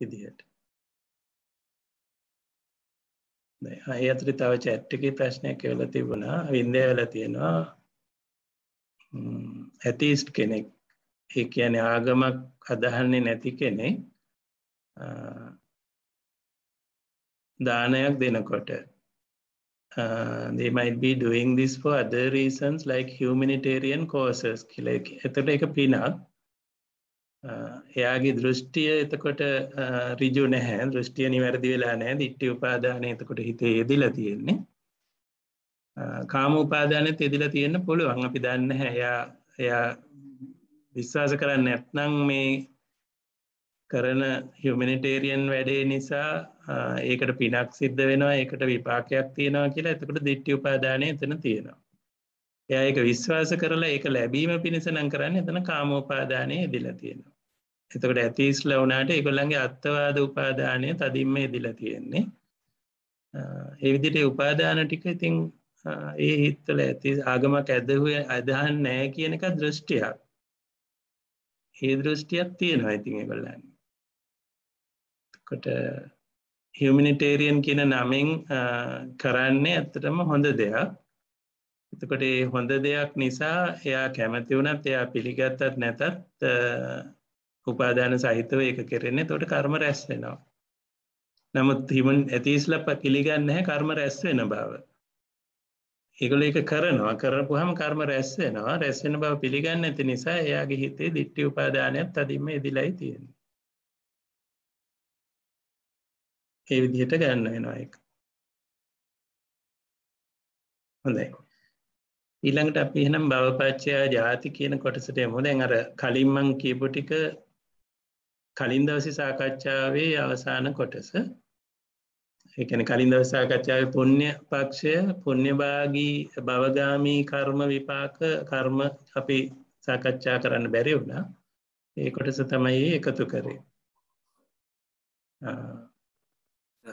විදිහට අය අතර තව චැට්ටකි ප්‍රශ්නයක් වෙල තිබුණා වින්දය වෙල තියෙනවා ඇතිස්ට් කෙනෙක් ඒ කියන ආගමක් අදහන්නේ නැති කෙනෙක් දානයක් දෙනකොට they might be doing this for other reasons like humanitarian causes කියලා එතකොට එක පිනක් එයාගේ දෘෂ්ටිය එතකොට රිජු නැහැ දෘෂ්ටිය නිවැරදි වෙලා නෑ දිට්ටි උපාදානය එතකොට හිතේ යෙදිලා තියෙන්නේ කාම උපාදානයත් යෙදිලා තියෙන්න පුළුවන් අපි දන්න හැයා එයා විශ්වාස කරන්න ඇත්නම් මේ කරන හිමනිටේරියන් වැඩේ නිසා ඒකට පිනක් සිද්ධ වෙනවා ඒකට විපාකයක් තියෙනවා කියලා එතකට දිට්ටි උපාදානය එතන තියෙනවා එයා ඒක විශ්වාස කරලා ඒක ලැබීම පිණිස නම් කරන්න එතන කාමෝපාදානය දිලා තියෙනවා. එතකොට ඇතිස්ලා වුණාට ඒගොල්ලන්ගේ අත්වාද උපාදානය තදින්ම දිලා තියෙන්නේ. ඒ විදිහට උපාදාන ටික ඉතින් ඒ හිත්වල ඇති ආගමක් ඇදහුව අදහන් නෑ කියන එක දෘෂ්ටියක්. ඒ දෘෂ්ටියක් තියෙනවා ඉතින් ඒගොල්ලන්. කොට හිමිනිටේරියන් කියන නමින් කරන්නේ ඇත්තටම හොඳ දෙයක් එතකොට ඒ හොඳ දෙයක් නිසා එයා කැමති වුණත් එයා පිළිගත්තත් නැතත් උපාධාන සහිතව ඒක කෙරෙන්නේ තොට කර්ම රැස් වෙනවා. නමුත් හිමන් ඇතිස්ලප පිළිගන්න හැ කර්ම රැස් වෙන බව. ඒගොල එක කරනවා කරපුහම කර්ම රැස් වෙනවා රැස්වෙන බව පිළිගන්න ඇති නිසා එයාගේ හිතේ දිට්ටි උපාදානයක් අදීම ඉදිලයි තියෙන. ඒ විදිහට ගන්න වෙනවා එක. හොඳයි. ඊළඟට අපි එහෙනම් භවපච්චයා ජාති කියන කොටසට යමු දැන් අර කලින් මං කියපු ටික කලින් දවසේ සාකච්ඡාවේ අවසාන කොටස. ඒ කියන්නේ කලින් දවසේ සාකච්ඡාවේ පුණ්‍ය පක්ෂය, පුණ්‍යභාගී භවගාමී කර්ම විපාක කර්ම අපි සාකච්ඡා කරන්න බැරි වුණා. ඒ කොටස තමයි එකතු කරේ.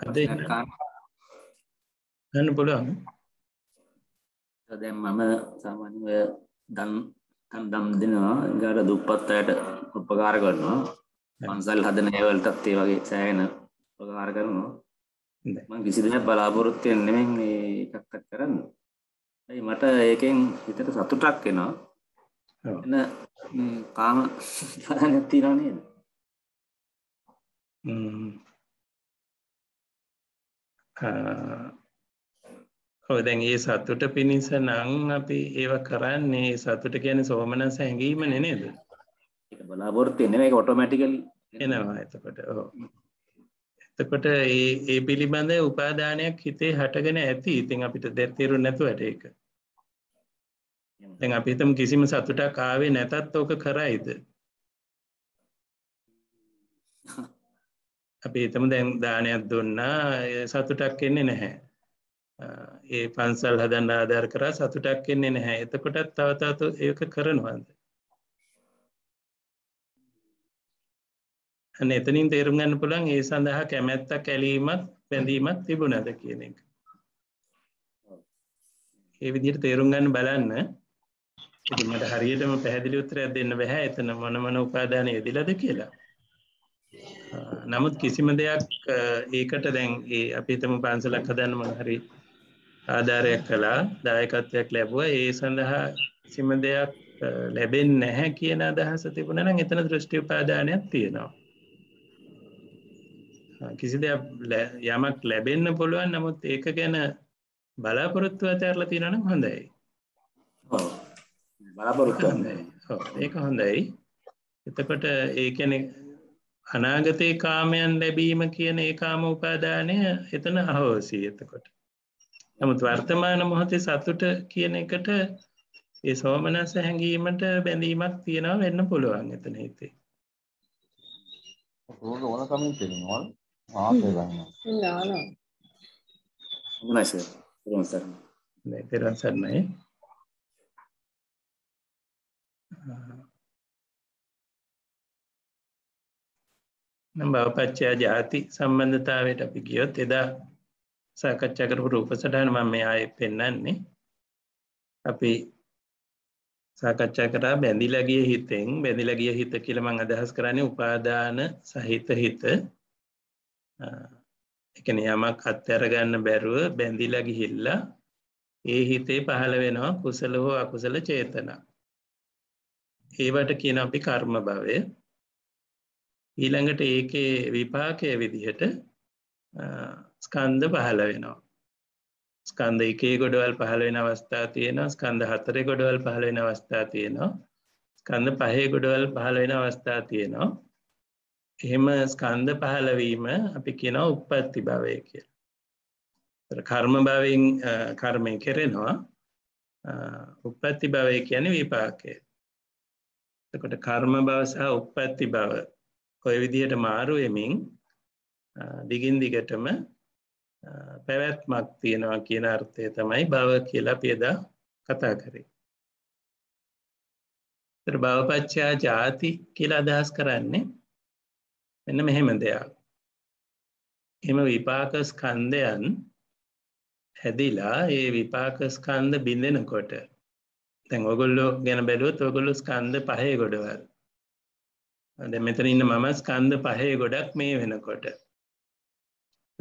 අද ගන්න පුළුවන්. දැන් මම සාමාන්‍යයෙන් ඔය දන් දම් දෙනවා ඊගාට දුප්පත් අයට උපකාර කරනවා පන්සල් හදන ඒවලටත් ඒ වගේ සෑහෙන උපකාර කරනවා මම කිසි දෙයක් බලාපොරොත්තු වෙන්නේ නෙමෙයි මේ එකක් කරන්න ඇයි මට ඒකෙන් හිතට සතුටක් එනවා එන කාම බලන්නක් තියනවා නේද හ්ම් ඔය දැන් ඒ සතුට පිණිස නම් අපි ඒව කරන්නේ සතුට කියන්නේ සෝමනස හැඟීමනේ නේද? ඒක බලාපොරොත්තු වෙන මේක ඔටෝමැටිකලි එනවා එතකොට. ඔව්. එතකොට ඒ ඒ පිළිබඳ උපාදානයක් හිතේ හටගෙන ඇති. ඉතින් අපිට දෙතේරු නැතුවට ඒක. දැන් අපි හිතමු කිසිම සතුටක් ආවේ නැතත් ඕක කරයිද? අපි හිතමු දැන් දානයක් දුන්නා සතුටක් එන්නේ නැහැ. ඒ පන්සල් හදන්න ආධාර කරා සතුටක් එන්නේ නැහැ එතකොටත් තවතාතු ඒක කරනවාද එතනින් තේරුම් ගන්න පුළන් ඒ සඳහා කැමැත්තක් ඇලීමත් බැඳීමත් තිබුණද කියන එක ඒ විදිට තේරුම් ගන්න බලන්න මට හරියටම පැහැදිලි උත්තරයක් දෙන්න බැහැ එතන මොනමන උපාදානය යෙදිලද කියලා නමුත් කිසිම දෙයක් ඒකට දැන් ඒ අපිතම පන්සලක් හදන්න මොන හරි ආධාරයක් කලා දායකත්වයක් ලැබුව ඒ සඳහා සිම දෙයක් ලැබෙන් නැහැ කියන අදහස තිබුණ නම් එතන දෘෂ්ටි උපාදානයක් තියෙනවා කිසි දෙයක් යමක් ලැබෙන්න පුළුවන් නමුත් ඒක ගැන බලාපොරොත්තු අතඇරලා තියෙනනම් හොඳයි බලාපොරොත්තු ඒක හොඳයි එතකොට ඒකැන අනාගතයේ කාමයන් ලැබීම කියන ඒ කාම උපාදානය එතන අහෝසී එතකොට නමුත් වර්තමාන මොහොතේ සතුට කියන එකට ඒ සෝමනස හැඟීමට බැඳීමක් තියෙනවා වෙන්න පුළුවන් එතන හිතේ. ඕක ඕන කමෙන්ට් දෙනවා. ආපේ ගන්න. නාන. හොඳයි සර්. හොඳයි සර්. නේ පෙරන් සර් නේ. නම් බවපච්චය ජාති සම්බන්ධතාවයට අපි ගියොත් එදා සාකච්ඡා කරපු රූපසටහන මම මේ ආයේ පෙන්වන්නේ අපි සාකච්ඡා කරා බැඳිලා ගිය හිතෙන් බැඳිලා ගිය හිත කියලා මම අදහස් කරන්නේ උපාදාන සහිත හිත ඒ කියන්නේ යමක් අත්හැර ගන්න බැරුව බැඳිලා ගිහිල්ලා ඒ හිතේ පහළ වෙනවා කුසල හෝ අකුසල චේතනා ඒවට කියන අපි කර්ම භවය ඊළඟට ඒකේ විපාකය විදිහට ස්කන්ද පහළ වෙනවා. ස්කන්ද එකේ ගොඩවල් පහළ වෙන අවස්ථා තියෙනවා ස්කන්ද හතරේ ගොඩවල් පහළ වෙන අවස්ථා තියෙනවා ස්කන්ද පහේ ගොඩවල් පහළ වෙන අවස්ථා තියෙනවා. එහෙම ස්කන්ද පහළවීම අපි කියනව උපත්ති භවය කිය. කර්ම භවෙන් කර්මය කෙරෙනවා උපත්ති භවය කියන විපාකය. තකොට කර්ම බවසහ උපත්ති බව ඔය විදිහට මාරුවමින් දිගින් දිගටම පැවැත්මක් තියෙනවා කියන අර්ථය තමයි බව කියලා පේදා කතා කරේ. භවපච්චා ජාති කියලා අදහස් කරන්නේ එන්න මෙහෙම දෙයක්. එම විපාකස්කන්දයන් හැදිලා ඒ විපාකස්කන්ද බිඳෙනකොට තැන් ඔගොල්ලෝ ගැන බැලුවත් ඔගොල්ලු ස්කන්ද පහය ගොඩවල්. අද මෙතන ඉන්න මම ස්කන්ද පහය ගොඩක් මේ වෙනකොට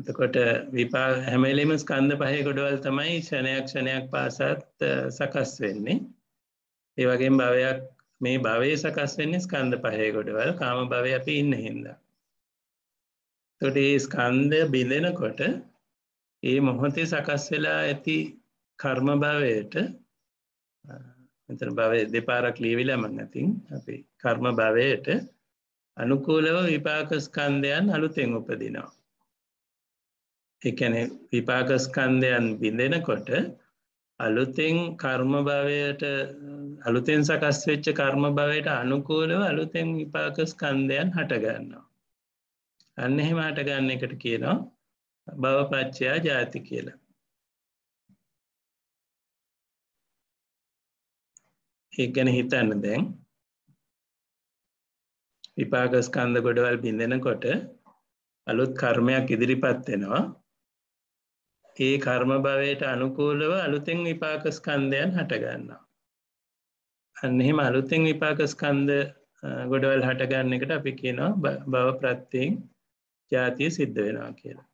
එතකොට විපා හැමලෙම ස්කන්ධ පහය ගොඩවල් තමයි ක්ෂණයක් ක්ෂණයක් පාසත් සකස් වෙන්නේ. ඒ වගේ භවයක් මේ භවය සකස් වෙන්නේ ස්කන්ධ පහය ගොඩවල් කාම භවය අපි ඉන්න හින්දා. තොට ඒ ස්කන්ධ බිඳෙනකොට ඒ මොහොතේ සකස් වෙලා ඇති කර්ම භවයට මෙතන භවය දෙපාරක් ලීවිලා මං ඇතින් අපි කර්ම භවයට අනුකූලව විපාක ස්කන්ධයන් අලුතෙන් උපදිනවා. එකන විපාකස්කන්ධයන් බිඳෙනකොට අලුතෙන් කර්ම භවයට අලුතෙන් සකස්වෙච්ච කර්ම භවයට අනුකූලව අලුතෙන් විපාකස්කන්ධයන් හටගන්නවා. අන්න එහෙම හටගන්න එකට කියනවා භවපච්චයා ජාති කියලා. ඒ ගැන හිතන්න දැන් විපාකස්කන්ධ ගොඩවල් බිඳෙනකොට අලුත් කර්මයක් ඉදිරිපත් වෙනවා ඒ කර්ම භවයට අනුකූලව අලුතෙන් විපාක ස්කන්ධයන් හටගන්නවා. අන්න එහෙම අලුතෙන් විපාක ස්කන්ධ ගොඩවල් හටගන්න එකට අපි කියනවා බව ප්‍රත්තියෙන් ජාතිය සිද්ධ වෙනවා කියලා.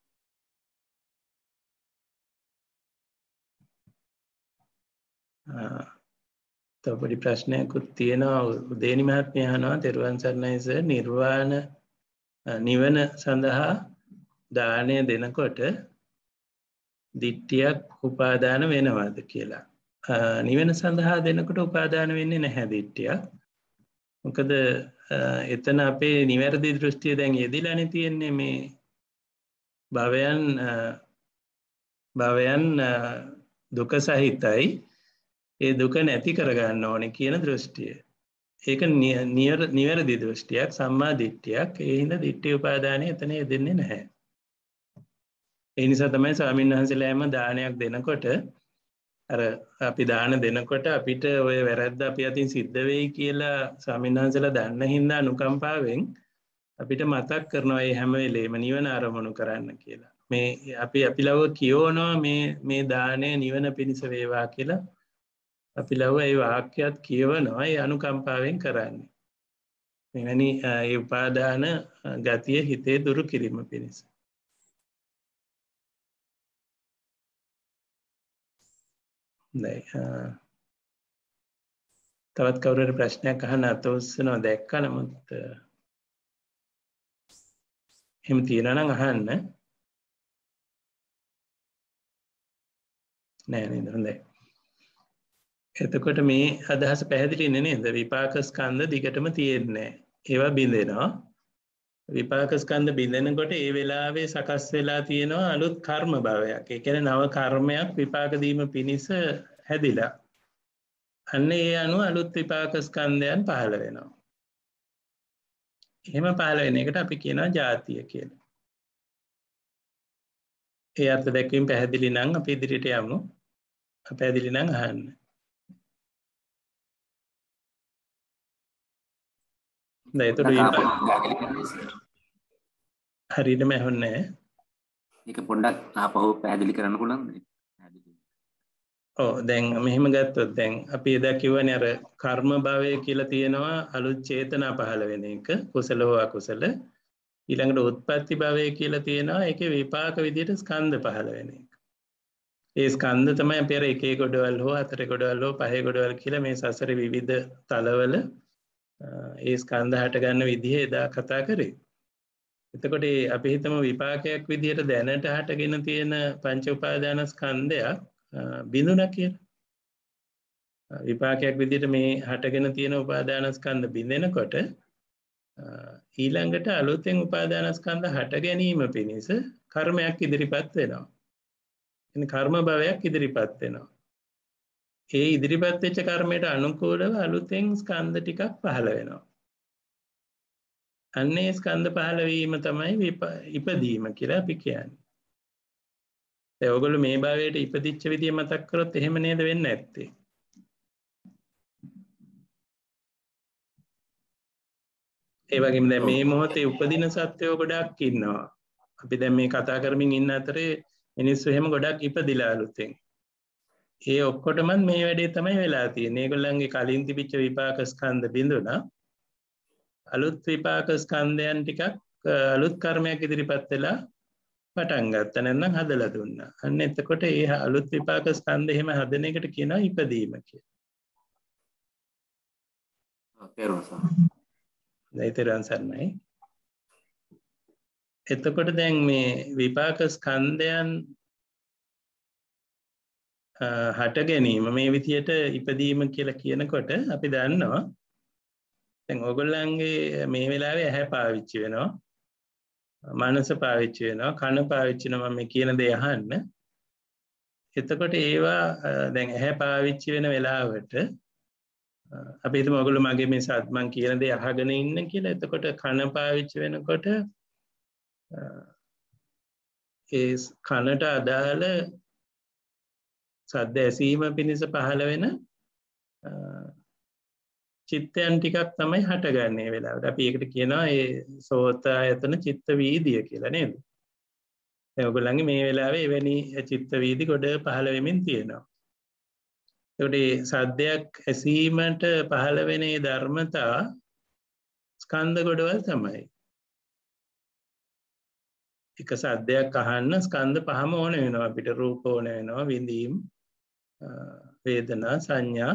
තොපඩි ප්‍රශ්නයකුත් තියෙනවා උදේනි මහත්මයහනවා තෙරුවන් සරණයිස නිර්වාණ නිවන සඳහා දානය දෙනකොට දිට්ටියක් උපාදාන වෙනවාද කියලා. නිවෙන සඳහා දෙනකට උපාදාන වෙන්නේ නැහැ දිට්ටියක් මොකද එතන අපේ නිවැරදි දෘෂ්ටිය දැන් යෙදිලන තියෙන්නේ මේ භවයන් භවයන් දුක සහිතයි ඒ දුක නැති කරගන්න ඕන කියන දෘෂ්ටිය ඒක නිවැරදි දෘෂ්ටියක් සම්මා දිට්ටියක් එහින්ද දිට්ටි උපාදානය එතන යෙදෙන්නේ නැහැ එනිසා තමයි ස්වාමීන් වහන්සේලෑම දානයක් දෙනකොට අර අපි දාන දෙනකොට අපිට ඔය වැරැද්ද අපි අතින් සිද්ධ වෙයි කියලා ස්වාමින්හන්සලා දන්න හින්දා අනුකම්පාවෙන් අපිට මතක් කරනවා ඒ හැම වෙලේම නිවන අරමුණු කරන්න කියලා මේ අපි අපි ලව කියෝනවා මේ මේ දානය නිවන පිණිස වේවා කියලා අපි ලව ඒ වාක්‍යත් කියවනවා ඒ අනුකම්පාවෙන් කරන්නේ මෙවැනි ඒ උපාදාන ගතිය හිතේ දුරු කිරීම පිණිස තවත් කවුරට ප්‍රශ්නයක් අහන අත උස්සනවා දැක්ක නමුත් එහෙම තියෙනනම් අහන්න නෑ නේද හොඳයි එතකොට මේ අදහස පැහැදිලි නේද විපාක ස්කන්ධ දිගටම තියෙන්නේ ඒවා බිඳෙනවා විපාකස්කන්ධ බිඳෙනකොට ඒ වෙලාවේ සකස් වෙලා තියෙනවා අලුත් කර්ම භවයක් එකන නව කර්මයක් විපාකදීම පිණිස හැදිලා. අන්න ඒ අනු අලුත් විපාකස්කන්ධයන් පහළ වෙනවා. එහෙම පහලවෙන එකට අපි කියනවා ජාතිය කියල. ඒ අත දැක්වීම පැහැදිලි නං අප ඉදිරිට යමු පැදිලි නං අහන්න. නැතුට හරිටම ඇහොන්නෑ එක පොඩ්ඩක් ආපහු පැදිලි කරන්න පුළන්න්නේ ඕ දැන් මෙහෙම ගත්තොත් දැන් අපි එදා කිව්වනේ අර කර්ම භවය කියලා තියෙනවා අලුත් චේතනා පහළ වෙන එක කුසල හෝ අකුසල ඊළඟට උත්පත්ති භවය කියලා තියෙනවා ඒකේ විපාක විදියට ස්කන්ධ පහළ වෙන එක ඒ ස්කන්ධ තමයි අපි අර එකේ ගොඩවල් හෝ හතර ගොඩවල් හෝ පහේ ගොඩවල් කියලා මේ සසර විවිධ තලවල ඒ ස්කන්ධ හට ගන්න විදිහ එදා කතා කරේ එතකොට අපි හිතම විපාකයක් විදිහට දැනට හටගෙන තියෙන පංච උපාදාන ස්කන්ධයක් බිඳුන කිය විපාකයක් විදිට මේ හටගෙන තියෙන උපාදානස්කන්ධ බිඳෙනකොට ඊළඟට අලුතෙන් උපාදානස්කන්ධ හට ගැනීම පිණිස කර්මයක් ඉදිරිපත් වෙනවා. කර්ම භවයක් ඉදිරිපත් වෙනවා. ඒ ඉදිරිපත් වෙච්ච කර්මයට අනුකූලව අලුතෙන් ස්කන්ධ ටිකක් පහළ වෙනවා. අන්නේ ස්කන්ධ පහළවීම තමයි ඉපදීම කියලා අපි කියන්නේ. ඔගොලු මේ භාවයට ඉපදිච්ච විදිය මතක් කරොත් එහෙම නේද වෙන්න ඇත්තේ. ඒ වගේම දැන් මේ මොහොතේ උපදින සත්වයෝ ගොඩක් ඉන්නවා. අපි දැන් මේ කතා කරමින් ඉන්න අතරේ මිනිස්සු එහෙම ගොඩක් ඉපදිලා අලුතෙන්. ඒ ඔක්කොටමත් මේ වැඩේ තමයි වෙලා තියෙන ඒගොල්ලන්ගේ කලින් තිබිච්ච විපාක ස්කන්ධ බිඳුණා අලුත් විපාක ස්කන්ධයන් ටිකක් අලුත් කර්මයක් ඉදිරිපත් වෙලා පටන් ගත්ත නැන්නම් හදලා දුන්න අන්න එතකොට ඒ අලුත් විපාක ස්කන්ධ එහෙම හදන එකට කියන ඉපදීම කිය දයිතරන් සරණයි එතකොට දැන් මේ විපාක ස්කන්ධයන් හට ගැනීම මේ විදියට ඉපදීම කියලා කියනකොට අපි දන්නවා තැන් ඔගොල්ලන්ගේ මේ වෙලාවේ ඇහැ පාවිච්චි වෙනවා මනස පාවිච්චි වෙනවා කණ පාවිච්චිනම මේ කියන දේ අහන්න එතකොට ඒවා දැන් ඇහැ පාවිච්චි වෙන වෙලාවට අපි හිතමු ඔගොල්ලෝ මගේ මේ සත්මන් කියන දේ අහගෙන ඉන්න කියලා එතකොට කන පාවිච්චි වෙනකොට ඒ කනට අදාළ සද්ද ඇසීම පිණිස පහළ වෙන චිත්තයන් ටිකක් තමයි හටගන්නේ වෙලාවට අපි එකට කියනවා ඒ සෝතා ඇතන චිත්ත වීදිය කියලා නේද ඔගොලඟ මේ වෙලාවේ එවැනි චිත්ත වීදි ගොඩ පහළවෙමින් තියෙනවා තොටේ සද්ධයක් ඇසීමට පහළවෙනේ ධර්මතා ස්කන්ධ ගොඩවල් තමයි එක සද්‍යයක් අහන්න ස්කන්ධ පහම ඕන වෙනවා අපිට රූප ඕන වෙනවා විඳීම් වේදනා සංඥා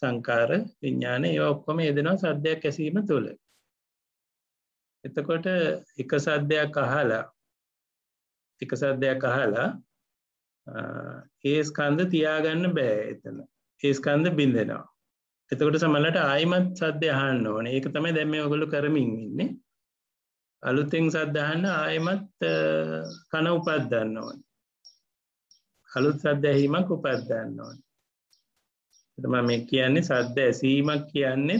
සංකාර විඤ්ඥාන ඒ ඔක්කොම යෙදෙනවා සද්ධයක් ඇසීම තුළ එතකොට එක සද්ධයක් අහලා එක සද්ධයක් අහලා ඒ ස්කන්ධ තියාගන්න බෑ එතන ඒ ස්කන්ධ බින්දෙනවා එතකොට සමලට ආයිමත් සද්‍යහන්න ඕන ඒක තමයි දැම ඔගොලු කරමින් ඉන්නේ අලුතෙන් සද්ධහන්න ආයමත් කන උපත් දන්න ඕන අලුත් සද්ද ඇහීමක් උපත්දන්න ඕන. එතම මේ කියන්නේ සද්ද ඇසීමක් කියන්නේ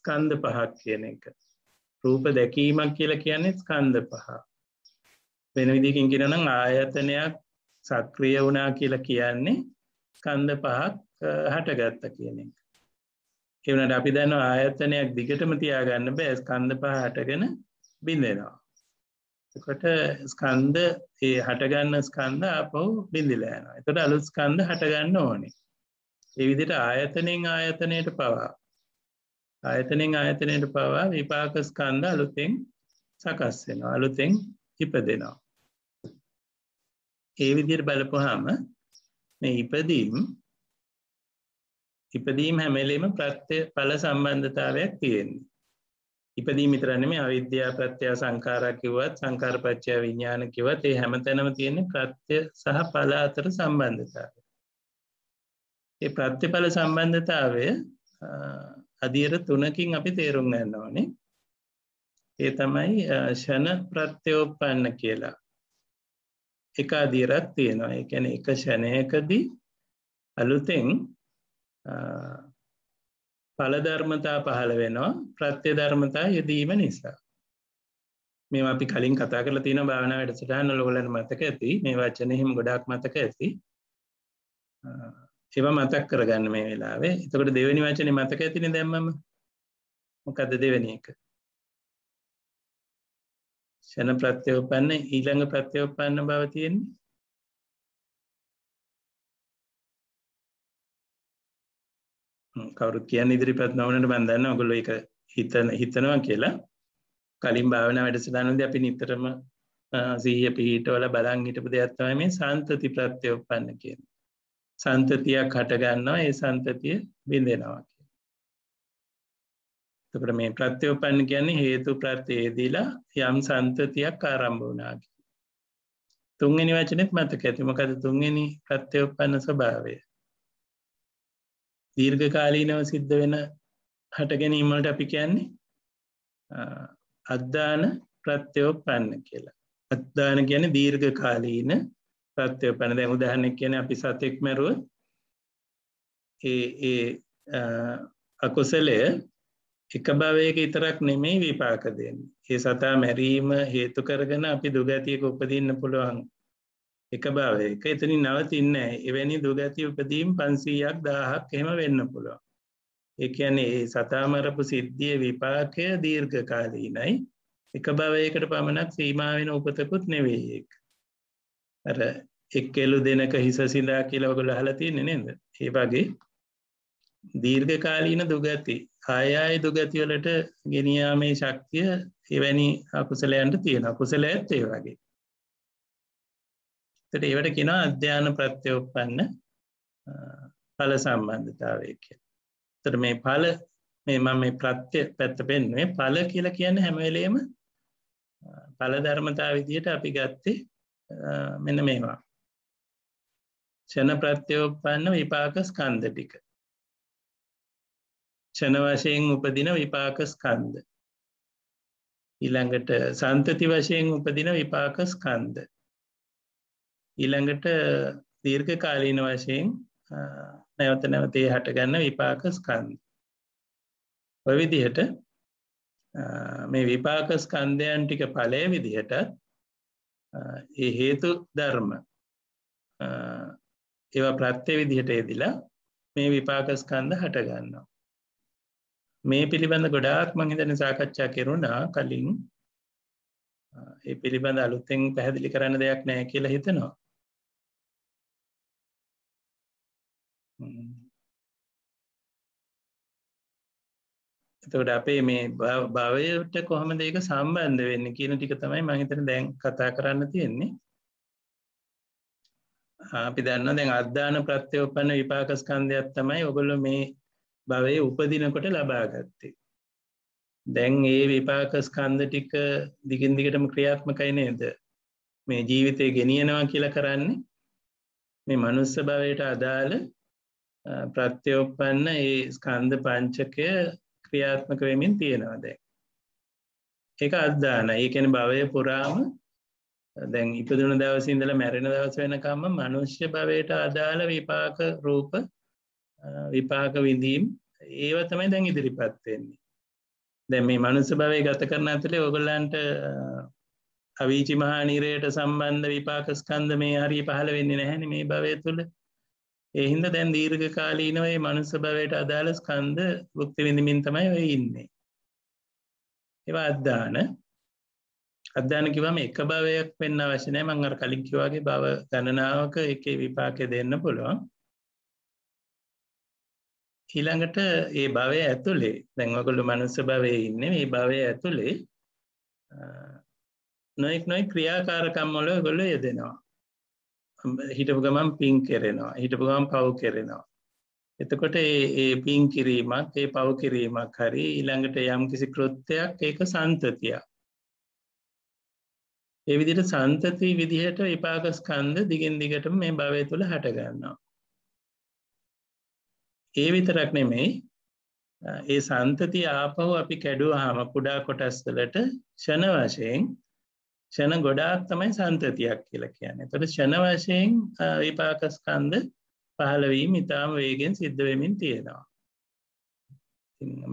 ස්කන්ධ පහක් කියන එක. රූප දැකීමක් කියලා කියන්නේ ස්කන්ධ පහ. වෙන විදිකින් කියනනම් ආයතනයක් සක්‍රිය වුණා කියලා කියන්නේ ස්කන්ධ පහක් හටගත්ත කියන එක. එවනට අපි දන්න ආයතනයක් දිගටම තියාගන්න බෑ ස්කන්ධ පහ හටගෙන බිඳෙනවා. එකොට ස්කන්ද ඒ හටගන්න ස්කන්ද අපව් බිඳිලෑන එතට අලුත් ස්කන්ද හටගන්න ඕනේ එවිදිට ආයතනෙන් ආයතනයට පවා ආයතනෙන් ආයතනයට පවා විපාක ස්කන්ද අලුතෙන් සකස් වෙන අලුතෙන් ඉප දෙනවා ඒ විදියට බලපුහාම මේ ඉපදීම් ඉපදීම් හැමලේම ප්‍රත්්‍ය පල සම්බන්ධතාවයක් තියෙන්නේ ඉපදී මිතරන්නම අවිද්‍යා ප්‍රත්‍යයා සංකාරකිවත් සංකාරපච්චය විඤ්ඥාන කිවත් ඒ හැම තැනම තියෙන ප්‍රත්‍ය සහ පල අතර සම්බන්ධතාව. ඒ ප්‍රත්‍යඵල සම්බන්ධතාවය අධීර තුනකින් අපි තේරුම් ගන්න ඕනේ ඒ තමයි ෂණ ප්‍රත්‍යෝපන්න කියලා එක අදීරක් තියෙනවා එකැන එක ෂණයකදී අලුතෙන් පලධර්මතා පහළ වෙනවා ප්‍රත්‍ය ධර්මතා යෙදීම නිසා මේ අපි කලින් කතා කල තින භාවන වැඩසටහන ලොලන මතක ඇති මේ වචනයහිම ගොඩක් මතක ඇති එව මතක් කරගන්න මේ වෙලාවේ එතකට දෙවැනි වචනය මතක ඇතින දැම්මම මොකද දෙවැනි එක ෂන ප්‍රත්‍යෝපන්න ඊළඟ ප්‍රත්‍යෝපන්න බව තියෙන්නේ කවරුත් කියන්න ඉදිරිපත් නවනට බඳන්න ඔගොල එක හිතන හිතනවා කියලා කලින් භාවන වැඩසටානද අපි නිතරම සීහ පිහිටවල බලං හිටපු දෙයක්ත්තව මේ සන්තති ප්‍රත්‍යයෝපන්න කියන. සන්තතියක් හටගන්නවා ඒ සන්තතිය බිඳෙනවා කිය. තකට මේ ප්‍රත්‍යයෝපන්න කියන්නේ හේතු ප්‍රර්ථයේදීලා යම් සන්තතියක් ආරම්භ වනාකි. තුන්ගනි වචනෙත් මතක ඇතිමකද තුන්ගනි ප්‍රත්‍යයෝපන්න ස්වභාවය දීර්ඝකාලීනව සිද්ධ වෙන හට ගැනීමට අපි කියන්නේ අද්දාන ප්‍රත්‍යයෝ පන්න කියලා. අත්දාන ගැන දීර්ඝකාලීන ප්‍රත්‍යය පැන දැ උදහනෙක් කියන අපි සතෙක් මැරුව ඒ අකුසලය එක භවයක ඉතරක් නෙමෙයි විපාක දෙන්න. ඒ සතා මැරීම හේතු කරගෙන අපි දුගතියක උපදින්න පුළුවන් එක බව එක එතනින් නවතින්න එවැනි දුගැති උපදීම් පන්සීයක් දාහක් එහෙම වෙන්න පුළුවන්. එකැනේ සතාමරපු සිද්ධිය විපාකය දීර්ඝකාලීනයි එක බවයකට පමණක් සීමාවෙන උපතකුත් නෙවෙයෙක්. ඇර එක් එලු දෙනක හිස සිදා කියලවගොල හලතියන්නේ නෙද ඒ වගේ දීර්ඝකාලීන දුගැති ආයාය දුගැතිවලට ගෙනයාමේ ශක්තිය එවැනි අකුසලයන්ට තියෙන අකුසල ඇත්තේ වගේ තට ඒවට කෙන අධ්‍යාන ප්‍රත්‍යයෝපන්න පල සම්බන්ධතාවය කිය තට මේ පල මේ මම මේ ප්‍රත්‍ය පැත්ත පෙන්වේ පල කියලා කියන්න හැමවෙලේම පල ධර්මතා විදියට අපි ගත්තේ මෙන මේවා ෂණ ප්‍රත්‍යෝපන්න විපාක ස්කන්ද ටික ෂණ වශයෙන් උපදින විපාක ස්කන්ද ඊළඟට සන්තති වශයෙන් උපදින විපාක ස්කන්ද ඊළඟට දීර්ඝ කාලීන වශයෙන් නැවත නැවතේ හටගන්න විපාක ස්කන්ද. ඔය විදිහට මේ විපාක ස්කන්ධයන් ටික පලය විදිහට ඒ හේතු ධර්ම ඒවා ප්‍රත්්‍ය විදිහට එදිලා මේ විපාක ස්කන්ධ හටගන්නවා. මේ පිළිබඳ ගොඩාක් මහිතන සාකච්ඡා කෙරුණා කලින් ඒ පිළිබඳ අලුත්තෙන් පැහැදිලි කරන්න දෙයක් නෑ කියලා හිතනවා එතකොට අපේ මේ භවයට කොහොමද ඒක සම්බන්ධ වෙන්න කියන ටික තමයි මං හිතන දැන් කතා කරන්න තියෙන්නේ. අපි දන්නවා දැන් අද්දාන ප්‍රත්‍යෝපන්න විපාක ස්කන්ධයක් තමයි ඔයගොල්ලෝ මේ භවයේ උපදිනකොට ලබාගත්තේ. දැන් ඒ විපාක ස්කන්ධ ටික දිගින් දිගටම ක්‍රියාත්මකයි නේද? මේ ජීවිතේ ගෙනියනවා කියලා කරන්නේ මේ මනුස්ස භවයට අදාළ ප්‍රත්‍යෝපන්න ඒ ස්කන්ධ පංචකය ක්‍රියාත්මක වෙමින් තියෙනවාද එක අත්දාන ඒකැන භවය පුරාම දැන් ඉපදුන දවසින්දල මැරෙන දවස වෙනකම්ම මනුෂ්‍ය භවයට අදාළ විපාක රූප විපාක විඳීම් ඒවතමයි දැන් ඉදිරිපත්වෙන්නේ දැ මේ මනුස භවය ගත කරන ඇතුළේ ඔගොල්ලන්ට අවිචි මහා නිරයට සම්බන්ධ විපාකස්කන්ද මේ හරි පහළ වෙන්නේ නැහැන මේ භවය තුළ එහින්ද දැන් දීර්ඝ කාලීනවයි මනුස්ස භවයට අදාළ ස්කන්ධ භුක්ති විඳමින් තමයි ඔය ඉන්නේ. ඒවා අද්දාන අද්දාන කිවම එක භවයක් වෙන්න අවශ්‍ය නැහැ මම අර කලින් කිව්වාගේ භව ගණනාවක එකේ විපාකය දෙන්න පුළුවන්. ඊළඟට ඒ භවය ඇතුලේ දැන් ඔයගොල්ලෝ මනුස්ස භවයේ ඉන්නේ මේ භවය ඇතුලේ නොයෙක් නොයෙක් ක්‍රියාකාරකම් වල ඔයගොල්ලෝ යෙදෙනවා. හිටපු ගමන් පින් කෙරෙනවා හිටපු ගම් පව් කෙරෙනවා එතකොට ඒ පින් කිරීමක් ඒ පව් කිරීමක් හරි ඊළඟට යම් කිසි කෘත්තයක් ඒක සන්තතියක් ඒ විදිට සන්තති විදිහට එපාකස්කන්ද දිගින් දිගට මේ භවය තුළ හටගන්නවා ඒ විතරක් නෙමෙයි ඒ සන්තති ආපහු අපි කැඩුව හාම කුඩා කොටස්වලට ෂණ වශයෙන් ෂණ ගොඩාක් තමයි සන්තතියක් කියලා කියන්නේ තොට ෂණ වශයෙන් විපාකස්කන්ද පහලවීම ඉතාම වේගෙන් සිද්ධ වෙමින් තියෙනවා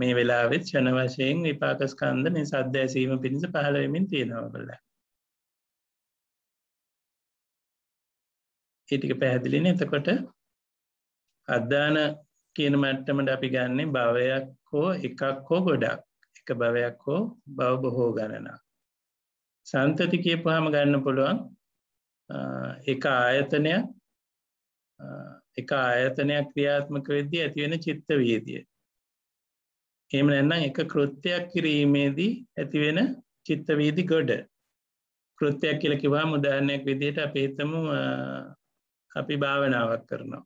මේ වෙලාවෙත් ෂණ වශයෙන් විපාකස්කන්ද මේ සද්ධ ඇසීම පිණිස පහලවෙමින් තියෙනවා බල ඒටික පැහැදිලින එතකොට අධ්‍යාන කියන මට්ටමට අපි ගන්නේ භවයක් හෝ එකක් හෝ ගොඩක් එක භවයක් හෝ බව බොහෝ ගණනක් සන්තති කියපුහම ගන්න පුළුවන් එක ආයතනයක් එක ආයතනයක් ක්‍රියාත්මක වෙද්දී ඇතිවෙන චිත්ත වේදිය. එම නැන්නම් එක කෘත්‍යයක් කිරීමේදී ඇතිවෙන චිත්තවීදි ගොඩ කෘත්‍යයක් කියල කිවා මුදාහරණයක් විදියට අපේතම අපි භාවනාවක් කරනවා.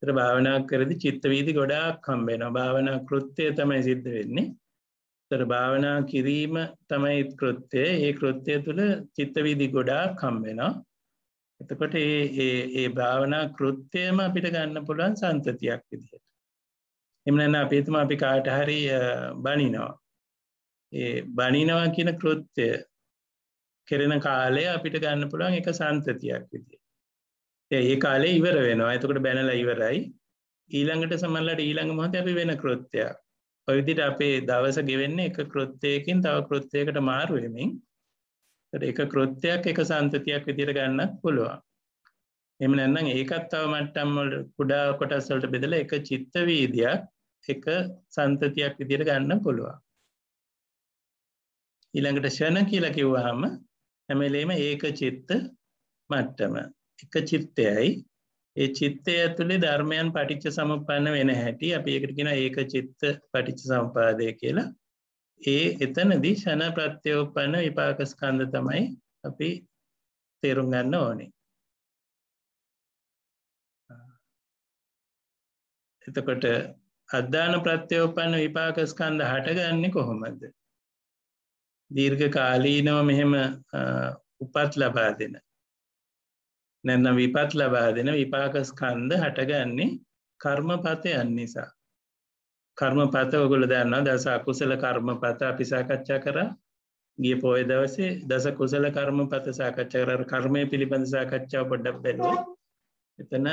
තර භාවනා කරදි චිත්තවීදි ගොඩාක් කම්බෙනවා භාවනා කෘත්‍යය තමයි සිද්ධ වෙන්නේ තර භාවනා කිරීම තමයි කෘත්‍යය ඒ කෘත්‍යය තුළ චිත්තවිදි ගොඩා කම්බෙනවා එතකොට ඒ භාවනා කෘත්‍යයම අපිට ගන්න පුළුවන් සන්තතියක් විදිහට එමනන්න අපේතුම අපි කාටහරි බනිනවා ඒ බනිනවා කියන කෘත්‍යය කෙරෙන කාලය අපිට ගන්න පුළුවන් එක සන්තතියක් විදිේ ඒ කාලේ ඉවර වෙනවා එතකොට බැනල ඉවරයි ඊළඟට සමල්ලට ඊළඟ මහත අපි වෙන කෘත්‍යයක් ඔයවිදිට අපේ දවස ගෙවෙන්නේ එක කෘත්තයකින් තව කෘත්තයකට මාරුවමින් එක කෘත්තයක් එක සන්තතියක් විදිර ගන්න පුළුවන් එම නැන්නම් ඒකත් තව මට්ටම්මල් කුඩා කොටස්සල්ට බෙදල එක චිත්තවීදයක් එක සන්තතියක් විදිර ගන්න පුළුවන් ඊළඟට ෂණ කියල කිව්වහම හැමලේම ඒක චිත්ත මට්ටම එක චිත්තයයි ඒ චිත්තය ඇතුළේ ධර්මයන් පටිච්ච සමපන්න වෙන හැටි අප ඒකටගෙන ඒක චිත්ත පටිච්ච සම්පාදය කියලා ඒ එතනදී ශන ප්‍රත්‍යෝපන්න විපාකස්කන්ධ තමයි අපි තේරුම් ගන්න ඕනේ එතකොට අධ්‍යාන ප්‍රත්‍යෝපන්න විපාකස්කන්ධ හටගන්නේ කොහොමද දීර්ඝ කාලීනව මෙහෙම උපත් ලබා දෙෙන නැන්න විපත් ලබා දෙන විපාකස්කන්ද හටගන්නේ කර්මපතයන් නිසා. කර්මපත ඔගුල දන්නවා දස අකුසල කර්මපත අපිසාකච්ඡා කර ගිය පොය දවසේ දස කුසල කර්මපත සාකච්ඡාකර කර්මය පිළිබඳ සාකච්ඡාව පොඩ්ඩක් බැලුව එතන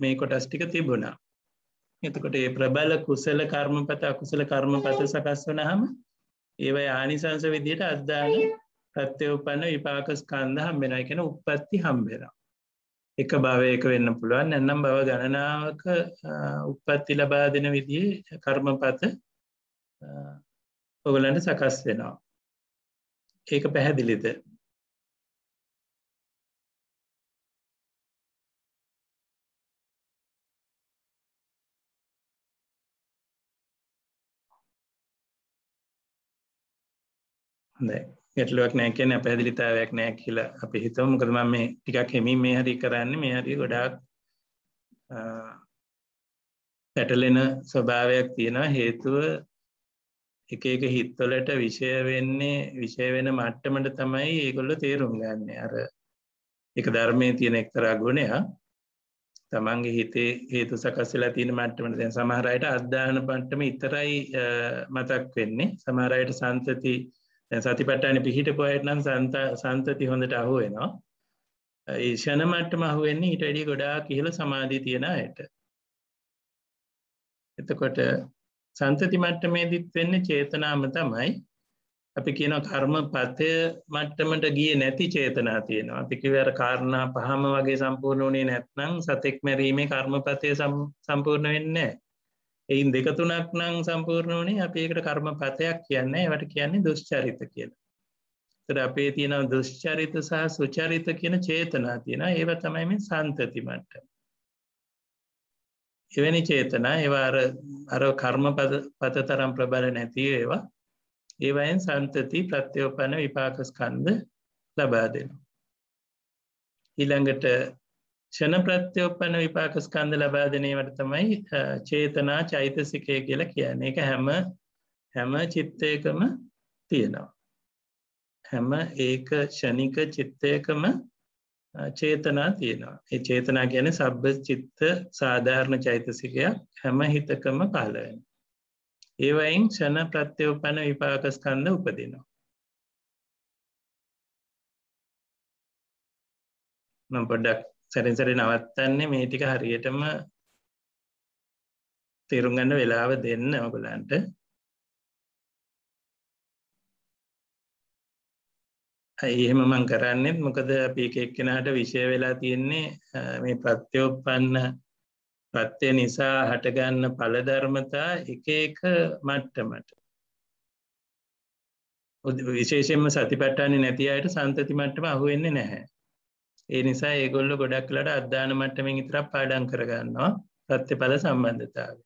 මේ කොටස් ටික තිබුණා. එතකොට ඒ ප්‍රබල කුසල කර්මපත අකුසල කර්මපත සකස් වනහම ඒවයි ආනිසංස විදියට අද්දාන ප්‍රත්‍යවපන්න විපාක ස්කන්ධ හම්බෙනයි කෙන උපත්ති හම්බෙනවා එක භවයක වෙන්න පුළුවන් එන්නම් බව ගණනාවක උපත්ති ලබා දෙන විදිේ කර්මපත ඔගලන්ට සකස් වෙනවා ඒක පැහැදිලිද හොඳයි ගැටලුවක් නෑ කියන පැදිලිතාවයක් නෑ කියලා අපි හිතව මොකද මම මේ ටිකක් හෙමින් මේ හරි කරන්න මේ හරි ගොඩාක් පැටලෙන ස්වභාවයක් තියෙනවා හේතුව එක එක හිත්වලට විෂය වෙන්නේ විෂය වෙන මට්ටමට තමයි ඒගොල්ල තේරුම් ගන්න අර එක ධර්මය තියෙන එක්තරා ගුණයා තමන්ගේ හිතේ හේතු සකස්සලා තියෙන මට්ටමට දැන් සමහරයට අධ්‍යාන පට්ටම ඉතරයි මතක් වෙන්නේ සමහරයට සංතති සතිපට්ටාන පිහිටපු අයටනම් සන්ත සන්තති හොඳට අහුවෙනවා ඒ ෂණ මට්ටම අහුවෙන්නේ ඊට වැඩි ගොඩා කියල සමාධී තියෙන අයට එතකොට සන්තති මට්ටමේදිත් වෙන්න චේතනාම තමයි අපි කියන කර්ම පතය මට්ටමට ගිය නැති චේතනා තියෙනවා අපිකිවර කාරණා පහම වගේ සම්පූර්ණ වනේ නැත්නම් සතෙක් මැරීමේ කර්මපතය සම්පූර්ණ වෙන්නේ එයින් දෙක තුනක් නම් සම්පූර්ණ වනේ අපි ඒකට කර්ම පතයක් කියන්න වට කියන්නේ දුෂ්චරිත කියලා. තර අපේ තියෙන දුෂ්චරිත සහ සුචරිත කියන චේතනා තියෙන ඒව තමයි මේ සන්තති මට්ට. එවැනි චේතනා ඒවා අර කර්ම පත තරම් ප්‍රබල නැති ඒවා ඒවයෙන් සන්තති ප්‍රත්‍යෝපන විපාකස්කන්ද ලබා දෙනවා. ඊළඟට ෂණ ප්‍රත්‍යෝපන විපාක ස්කන්ධ ලබාදනීමට තමයි චේතනා චෛතසිකය කියලා කියන්නේ එක හැම හැම චිත්තයකම තියෙනවා. හැම ඒක ෂණික චිත්තයකම චේතනා තියෙනවා ඒ චේතනා ගැන සබ්බ චිත්ත සාධාරණ චෛතසිකයක් හැම හිතකම කාලවෙන. ඒවයින් ෂණ ප්‍රත්‍යෝපන විපාකස්කන්ධ උපදිනවා. නම් පොඩ්ඩක් සැරෙන්සරි නවත්තන්නේ මේ ටික හරියටම තේරුම් ගන්න වෙලාව දෙන්න ඔගලන්ට එහෙම මං කරන්නෙත් මොකද අපි එක එක්කෙනාට විෂය වෙලා තියෙන්නේ මේ ප්‍රත්‍යෝපන්න ප්‍රත්‍ය නිසා හටගන්න පලධර්මතා එක එක මට්ටමට විශේෂෙන්ම සතිපට්ටන්නේ නැති අයට සන්තති මට්ටම අහුවෙන්නේ නැහැ ඒ නිසා ඒගොල්ල ගොඩක් ලට අධ්‍යාන මට්ටමින් ඉතරක් පාඩන් කරගන්නවා ප්‍රත්්‍යඵල සම්බන්ධතාව.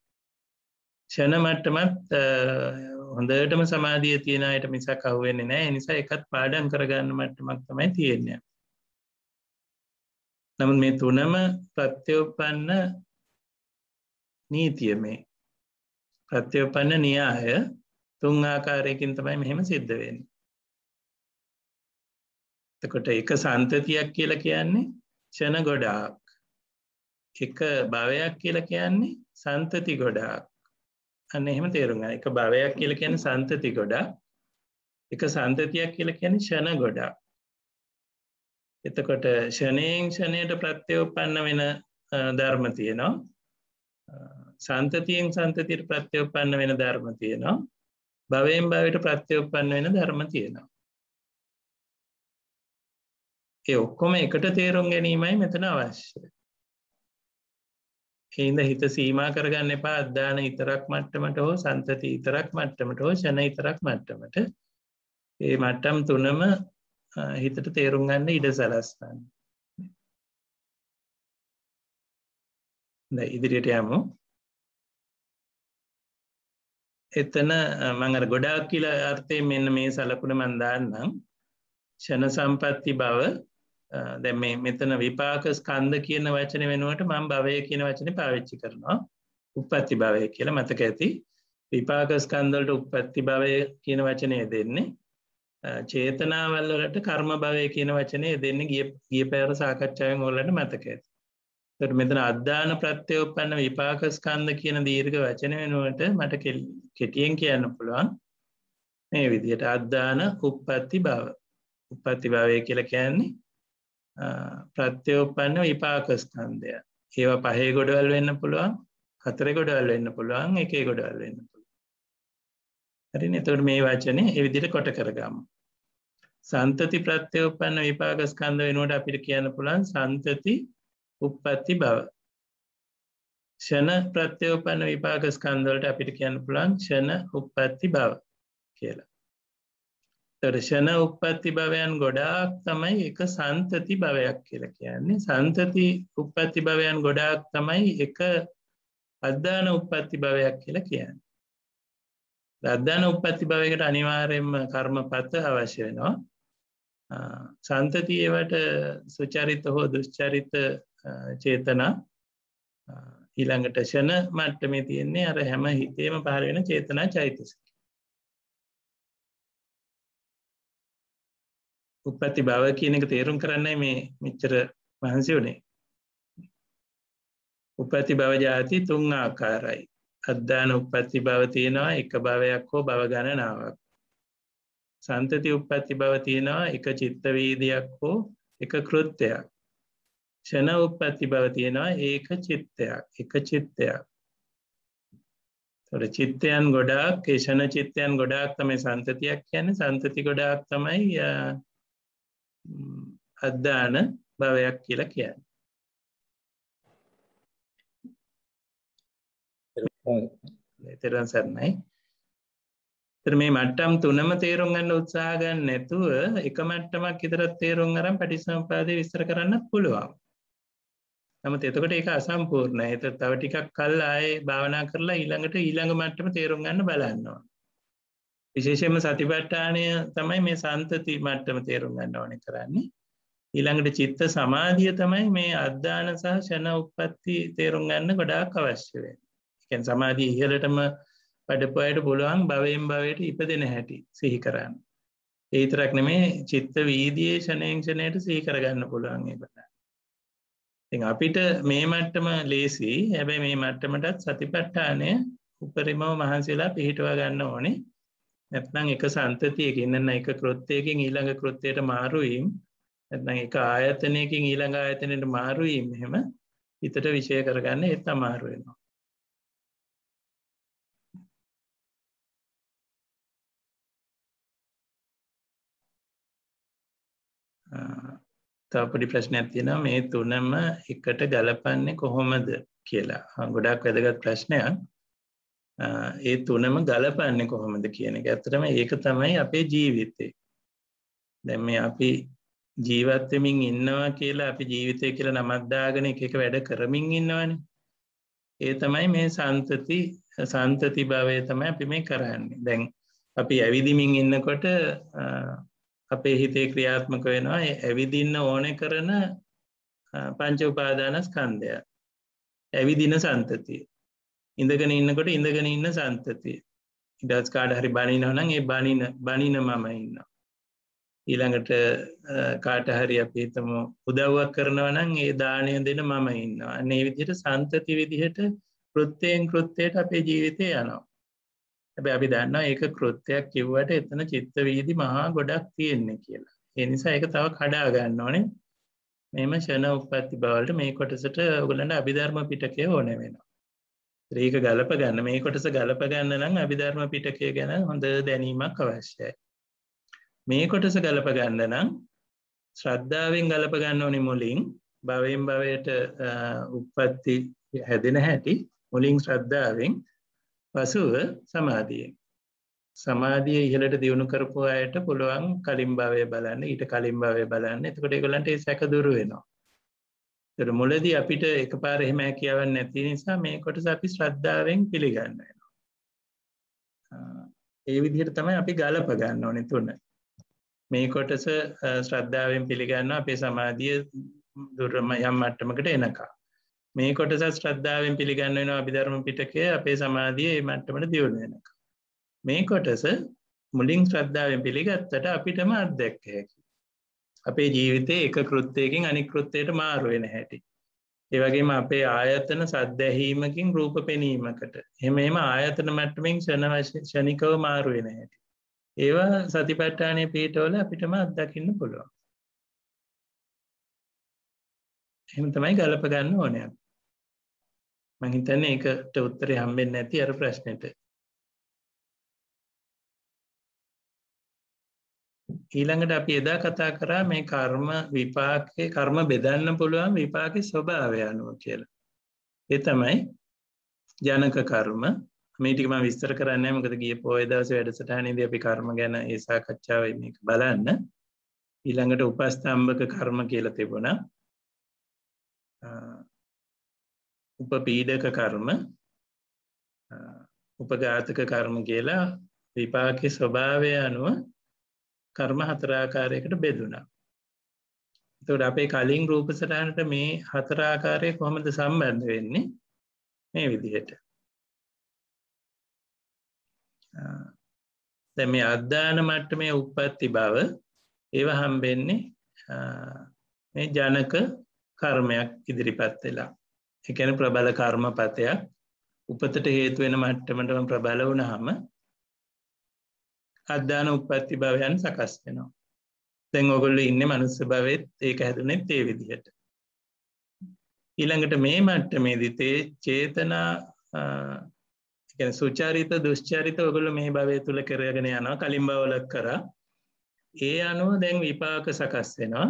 ෂණ මට්ටමත් හොඳටම සමාධිය තියෙනයට මිසා කවුවෙන්නේ නෑ නිසා එකත් පාඩන් කරගන්න මට්ටමක් තමයි තියෙන්නේ. නමුත් මේ තුනම ප්‍රත්‍යෝපන්න නීතිය මේ ප්‍රත්‍යෝපන්න නියාය තුන් ආකාරයකින් තමයි මෙහෙම සිද්ධවෙන්නේ. එතකොට එක සන්තතියක් කියල කියන්නේ ෂණ ගොඩාක් එක භවයක් කියල කියන්නේ සන්තති ගොඩාක් අන්න එහෙම තේරුම් එක භවයක් කියල කියන සන්තති ගොඩා එක සන්තතියක් කියල කියන ෂණ ගොඩා එතකොට ෂණයෙන් ෂණයට ප්‍රත්‍යවපන්න වෙන ධර්ම තියෙනවා සන්තතියෙන් සන්තතියට ප්‍රත්‍යවපන්න වෙන ධර්ම තියෙනවා භවයෙන් භාවට ප්‍රත්‍යවපන්න වෙන ධර්ම තියෙනවා ඒ ඔක්කොම එකට තේරුම් ගැනීමයි මෙතන අවශ්‍ය හින්ද හිත සීමා කරගන්න එපා අධ්‍යාන ඉතරක් මට්ටමට හෝ සන්තති ඉතරක් මට්ටමට හෝ ශන ඉතරක් මට්ටමට ඒ මට්ටම් තුනම හිතට තේරුම් ගන්න ඉඩ සලස්තන්න ඉදිරියට යමු එතන මඟර ගොඩාක් කියල අර්ථය මෙන්න මේ සලකුණ මන්දාන්නම් ෂණ සම්පත්ති බව දැ මෙතන විපාක ස්කන්ද කියන වචන වෙනුවට මං භවය කියන වචන පාවිච්චි කරනවා උපත්ති භවය කියලා මතක ඇති විපාක ස්කන්දලට උපත්ති භවය කියන වචනය දෙන්නේ චේතනාවල්ලට කර්ම භවය කියන වචනය දෙන්න ගිය පැර සාකච්ඡාවෙන් ඔල්ලට මතක ඇති. තොට මෙතන අධ්‍යාන ප්‍රත්‍යයඋපන්න විපාකස්කන්ද කියන දීර්ග වචන වෙනුවට මට කෙටියෙන් කියන්න පුළුවන් මේ විදියට අධ්‍යාන උප්පත්ති බව උපත්ති භාවය කියල කියන්නේ ප්‍රත්‍යෝපන්න විපාකස්කන්දය ඒවා පහේ ගොඩවල් වෙන්න පුළුවන් කතර ගොඩවල් වෙන්න පුළුවන් එකේ ගොඩවල් වෙන්න හරි එතවට මේ වචනය එවිදිට කොට කරගම සන්තති ප්‍රත්‍යෝපන්න විපාගස්කන්ද වෙනුවට අපිට කියන්න පුළන් සන්තති උප්පත්ති බව ෂණ ප්‍රත්‍යෝපන්න විපාගස්කන්දවලට අපිට කියන්න පුළන් ෂණ උප්පත්ති බව කියලා තොරෂණ උපත්ති භවයන් ගොඩාක් තමයි එක සන්තති භවයක් කියල කියන්නේ සන්තති උපත්ති භවයන් ගොඩාක් තමයි එක අධ්‍යාන උපත්ති භවයක් කියල කියන්න අධ්‍යාන උපත්ති භවයකට අනිවාරයෙන්ම කර්ම පත්ත අවශ්‍ය වෙනවා සන්තති ඒවට සුචරිත හෝ දුෂ්චරිත චේතනා ඊළඟට ෂණ මට්ටමේ තියෙන්නේ අර හැම හිතේම පාරවෙන චේතනා චෛතසික උපැති බව කියන එක තේරුම් කරන්නේ මේ මෙච්චර වහන්සි වනේ උපැති බව ජාති තුන් ආකාරයි අධ්‍යාන උපැති බව තියෙනවා එක භවයක් හෝ බව ගණනාවක් සන්තති උපැති බව තියෙනවා එක චිත්තවීදයක් හෝ එක කෘත්තයක් ෂණ උපැති බව තියෙනවා ඒක චිත්තයක් එක චිත්තයක් තොට චිත්තයන් ගොඩාක් ේෂණ චිත්තයන් ගොඩාක් තමයි සන්තතියක් කියන්නේ සන්තති ගොඩාක් තමයි අද්දාන භවයක් කියලා කියන්න තෙරන් සරණයි තර මේ මට්ටම් තුනම තේරුම් ගන්න උත්සාහගන්න නැතුව එක මට්ටමක් ඉතරත් තේරුම් අරම් පටිසම්පාදය විස්තර කරන්න පුළුවන් නම තෙතකට එක අසම්පූර්ණ එත තව ටිකක් කල් ආයේ භාවනා කරලා ඊළඟට ඊළඟ මට්ටම තේරුම් ගන්න බලන්නවා විශේෂම සතිපට්ඨානය තමයි මේ සන්තති මට්ටම තේරුම් ගන්න ඕන කරන්නේ ඊළඟට චිත්ත සමාධිය තමයි මේ අධ්‍යාන සහ ෂණ උපත්ති තේරුම් ගන්න ගොඩාක් අවශ්‍යවෙන් එකැන් සමාධී ඉහලටම පඩපයට පුළුවන් භවයෙන් භවයට ඉපදෙන හැටි සිහි කරන්න ඒතරක් නෙමේ චිත්ත වීදියේ ෂණයක්ෂණයට සීකරගන්න පුළුවන් ඒබට ති අපිට මේ මට්ටම ලේසි හැබැයි මේ මට්ටමටත් සතිපට්ඨානය උපරිමව මහන්සේලා පිහිටවා ගන්න ඕනේ නැත්නම් එක සන්තතියකින් න්න එක කෘත්තයකින් ඊළඟ කෘත්තියට මාරුවීම් ඇත්නම් එක ආයතනයකින් ඊළඟ ආයතනයට මාරුවීම් හෙම හිතට විෂය කරගන්න එත් අමාරුවෙනවා තවපඩි ප්‍රශ්නයක් තියෙන මේ තුනම එකට ගලපන්නේ කොහොමද කියලා ගොඩක් වැදගත් ප්‍රශ්නයක් ඒ තුනම ගලපන්න කොහොමද කියන එක ඇතරම ඒක තමයි අපේ ජීවිතය දැම අපි ජීවත්තමින් ඉන්නවා කියලා අපි ජීවිතය කියලා නමත්දාගෙන එක වැඩ කරමින් ඉන්නවන ඒ තමයි මේ සන්තති සන්තති භාවය තමයි අපි මේ කරන්නේ දැන් අපි ඇවිදිමින් ඉන්නකොට අපේ හිතේ ක්‍රියාත්මක වෙනවා ඇවිදින්න ඕන කරන පංච උපාදානස්කන්දය ඇවිදින සන්තතිය ඉඳගෙන ඉන්නකොට ඉඳගෙන ඉන්න සන්තතිය ඉඩස් කාඩ හරි බනිනවනම් ඒ බනින බනින මම ඉන්න ඊළඟට කාට හරි අපේතම උදව්වක් කරනවනම් ඒ දානය දෙන මම ඉන්නවා අනේ විදියට සන්තති විදිහට කෘත්තයෙන් කෘත්තයට අපේ ජීවිතය යනවා ඇැ අපි දන්න ඒක කෘත්තයක් කිව්වට එතන චිත්ත වීදි මහා ගොඩක් තියෙන්නේ කියලා එනිසා එක තව කඩා ගන්න ඕනේ මෙම ෂණ උපත්ති බවලට මේ කොටසට ඔගලන්ට අභිධර්ම පිටකය ඕන වෙන ඒක ගලප ගන්න මේ කොටස ගලප ගන්න නම් අභිධර්ම පිටකය ගැන හොඳ දැනීමක් අවශ්‍යයි. මේ කොටස ගලප ගන්න නම් ශ්‍රද්ධාවෙන් ගලප ගන්න ඕනි මුලින් භවෙන් භවයට උපත්ති හැදෙන හැටි මුලින් ශ්‍රද්ධාවෙන් පසුව සමාධියෙන්. සමාධිය ඉහලට දියුණු කරපු අයට පුළුවන් කලින් භාවය බලන්න ඊට කලින් භාවය බලන්න එතකොට ඒගොලන්ට සැකදුරු වෙනවා. තර මුලදී අපිට එක පාර එහෙම හැකියාවන් නැති නිසා මේ කොටස අපි ශ්‍රද්ධාවෙන් පිළිගන්න ඒ විදිහට තමයි අපි ගලප ගන්න ඕනේ තුන මේ කොටස ශ්‍රද්ධාවෙන් පිළිගන්නවා අපේ සමාධිය දුර්ම යම් මට්ටමකට එනකා මේ කොටස ශ්‍රද්ධාවෙන් පිළිගන්න වෙනවා අභිධර්ම පිටකය අපේ සමාධිය ඒ මට්ටමට දියුණු වෙනක මේ කොටස මුලින් ශ්‍රද්ධාවෙන් පිළිගත්තට අපිටම අත්දැක්ක හැකි අපේ ජීවිතය එක කෘත්තයකින් අනිකෘත්තයට මාරුවෙන හැටි. ඒවගේම අපේ ආයතන සද්දැහීමකින් රූප පෙනීමකට එම එම ආයතන මැට්ටමින් ෂණිකව මාරුවෙන හැටි. ඒවා සතිපට්ටානය පීටවල අපිටම අත්දකින්න පුළුවන්. එම තමයි ගලප ගන්න ඕනයක්. මහිතන එකට උත්තරය හම්බෙන් නැති අර ප්‍රශ්නයට ඊළඟට අපි එදා කතා කරා මේ කර්ම විපාකය කර්ම බෙදන්න පුළුවන් විපාක ස්වභාවය අනුව කියලා. ඒ තමයි ජනක කර්ම මේටිකම විස්තර කරන්න මකද ගිය පෝයදස වැඩසටහනද අපි කර්ම ගැන ඒසා කච්චාව එක බලන්න ඊළඟට උපස්ථම්භක කර්ම කියල තිබුණා උපපීඩක කර්ම උපගාතක කර්ම කියලා විපාකි ස්වභාවය අනුව කර්ම හතරාකාරයකට බෙදුණා. තොට අපේ කලින් රූප සටහනට මේ හතරාකාරය කොහොමද සම්බන්ධ වෙන්නේ මේ විදිහට. දැ මේ අධ්‍යාන මට්ට මේ උපත්ති බව ඒව හම්බෙන්නේ මේ ජනක කර්මයක් ඉදිරිපත් වෙලා එකන ප්‍රබල කර්ම පතයක් උපතට හේතුවෙන මට්ටමටම ප්‍රබල වුණ හම අධ්‍යාන උපත්ති භවයන් සකස් වෙනවා තැන් ඔගොල්ල ඉන්න මනුස්ස භවත් ඒක හැදුනේ තේ විදිහට ඊළඟට මේ මට්ටමේ දිතේ චේතනා සුචාරිත දුෂ්චාරිත ඔගොල මේ භවය තුළ කරගෙන යනවා කලින් බවලක් කර ඒ අනුව දැන් විපාක සකස් වෙනවා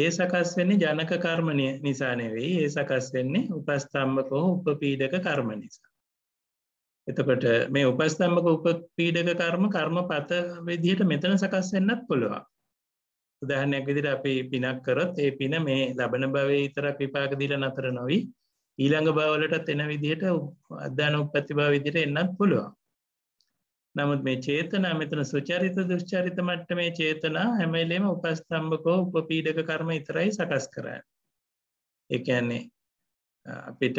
ඒ සකස් වෙන්නේ ජනක කර්මණය නිසානෙවෙයි ඒ සකස් වෙන්නේ උපස්ථම්භකෝ උපපීඩක කර්ම නිසා එතකොට මේ උපස්තම්භක උපපීඩක කර්ම කර්ම පත විදිහට මෙතන සකස් වෙන්නත් පුළුවන්. උදාහරණයක් විදිහට අපි පිනක් කරොත් ඒ පින මේ ලබන භවයේ විතරක් විපාක දීලා නතර නොවි ඊළඟ භවවලටත් එන විදිහට අද්දාන උප්පත්ති භව විදිහට එන්නත් පුළුවන්. නමුත් මේ චේතනා මෙතන සුචරිත දුෂ්චරිත මට්ටමේ චේතනා හැම වෙලේම උපස්තම්භකෝ උපපීඩක කර්ම විතරයි සකස් කරන්නේ. ඒ කියන්නේ අපිට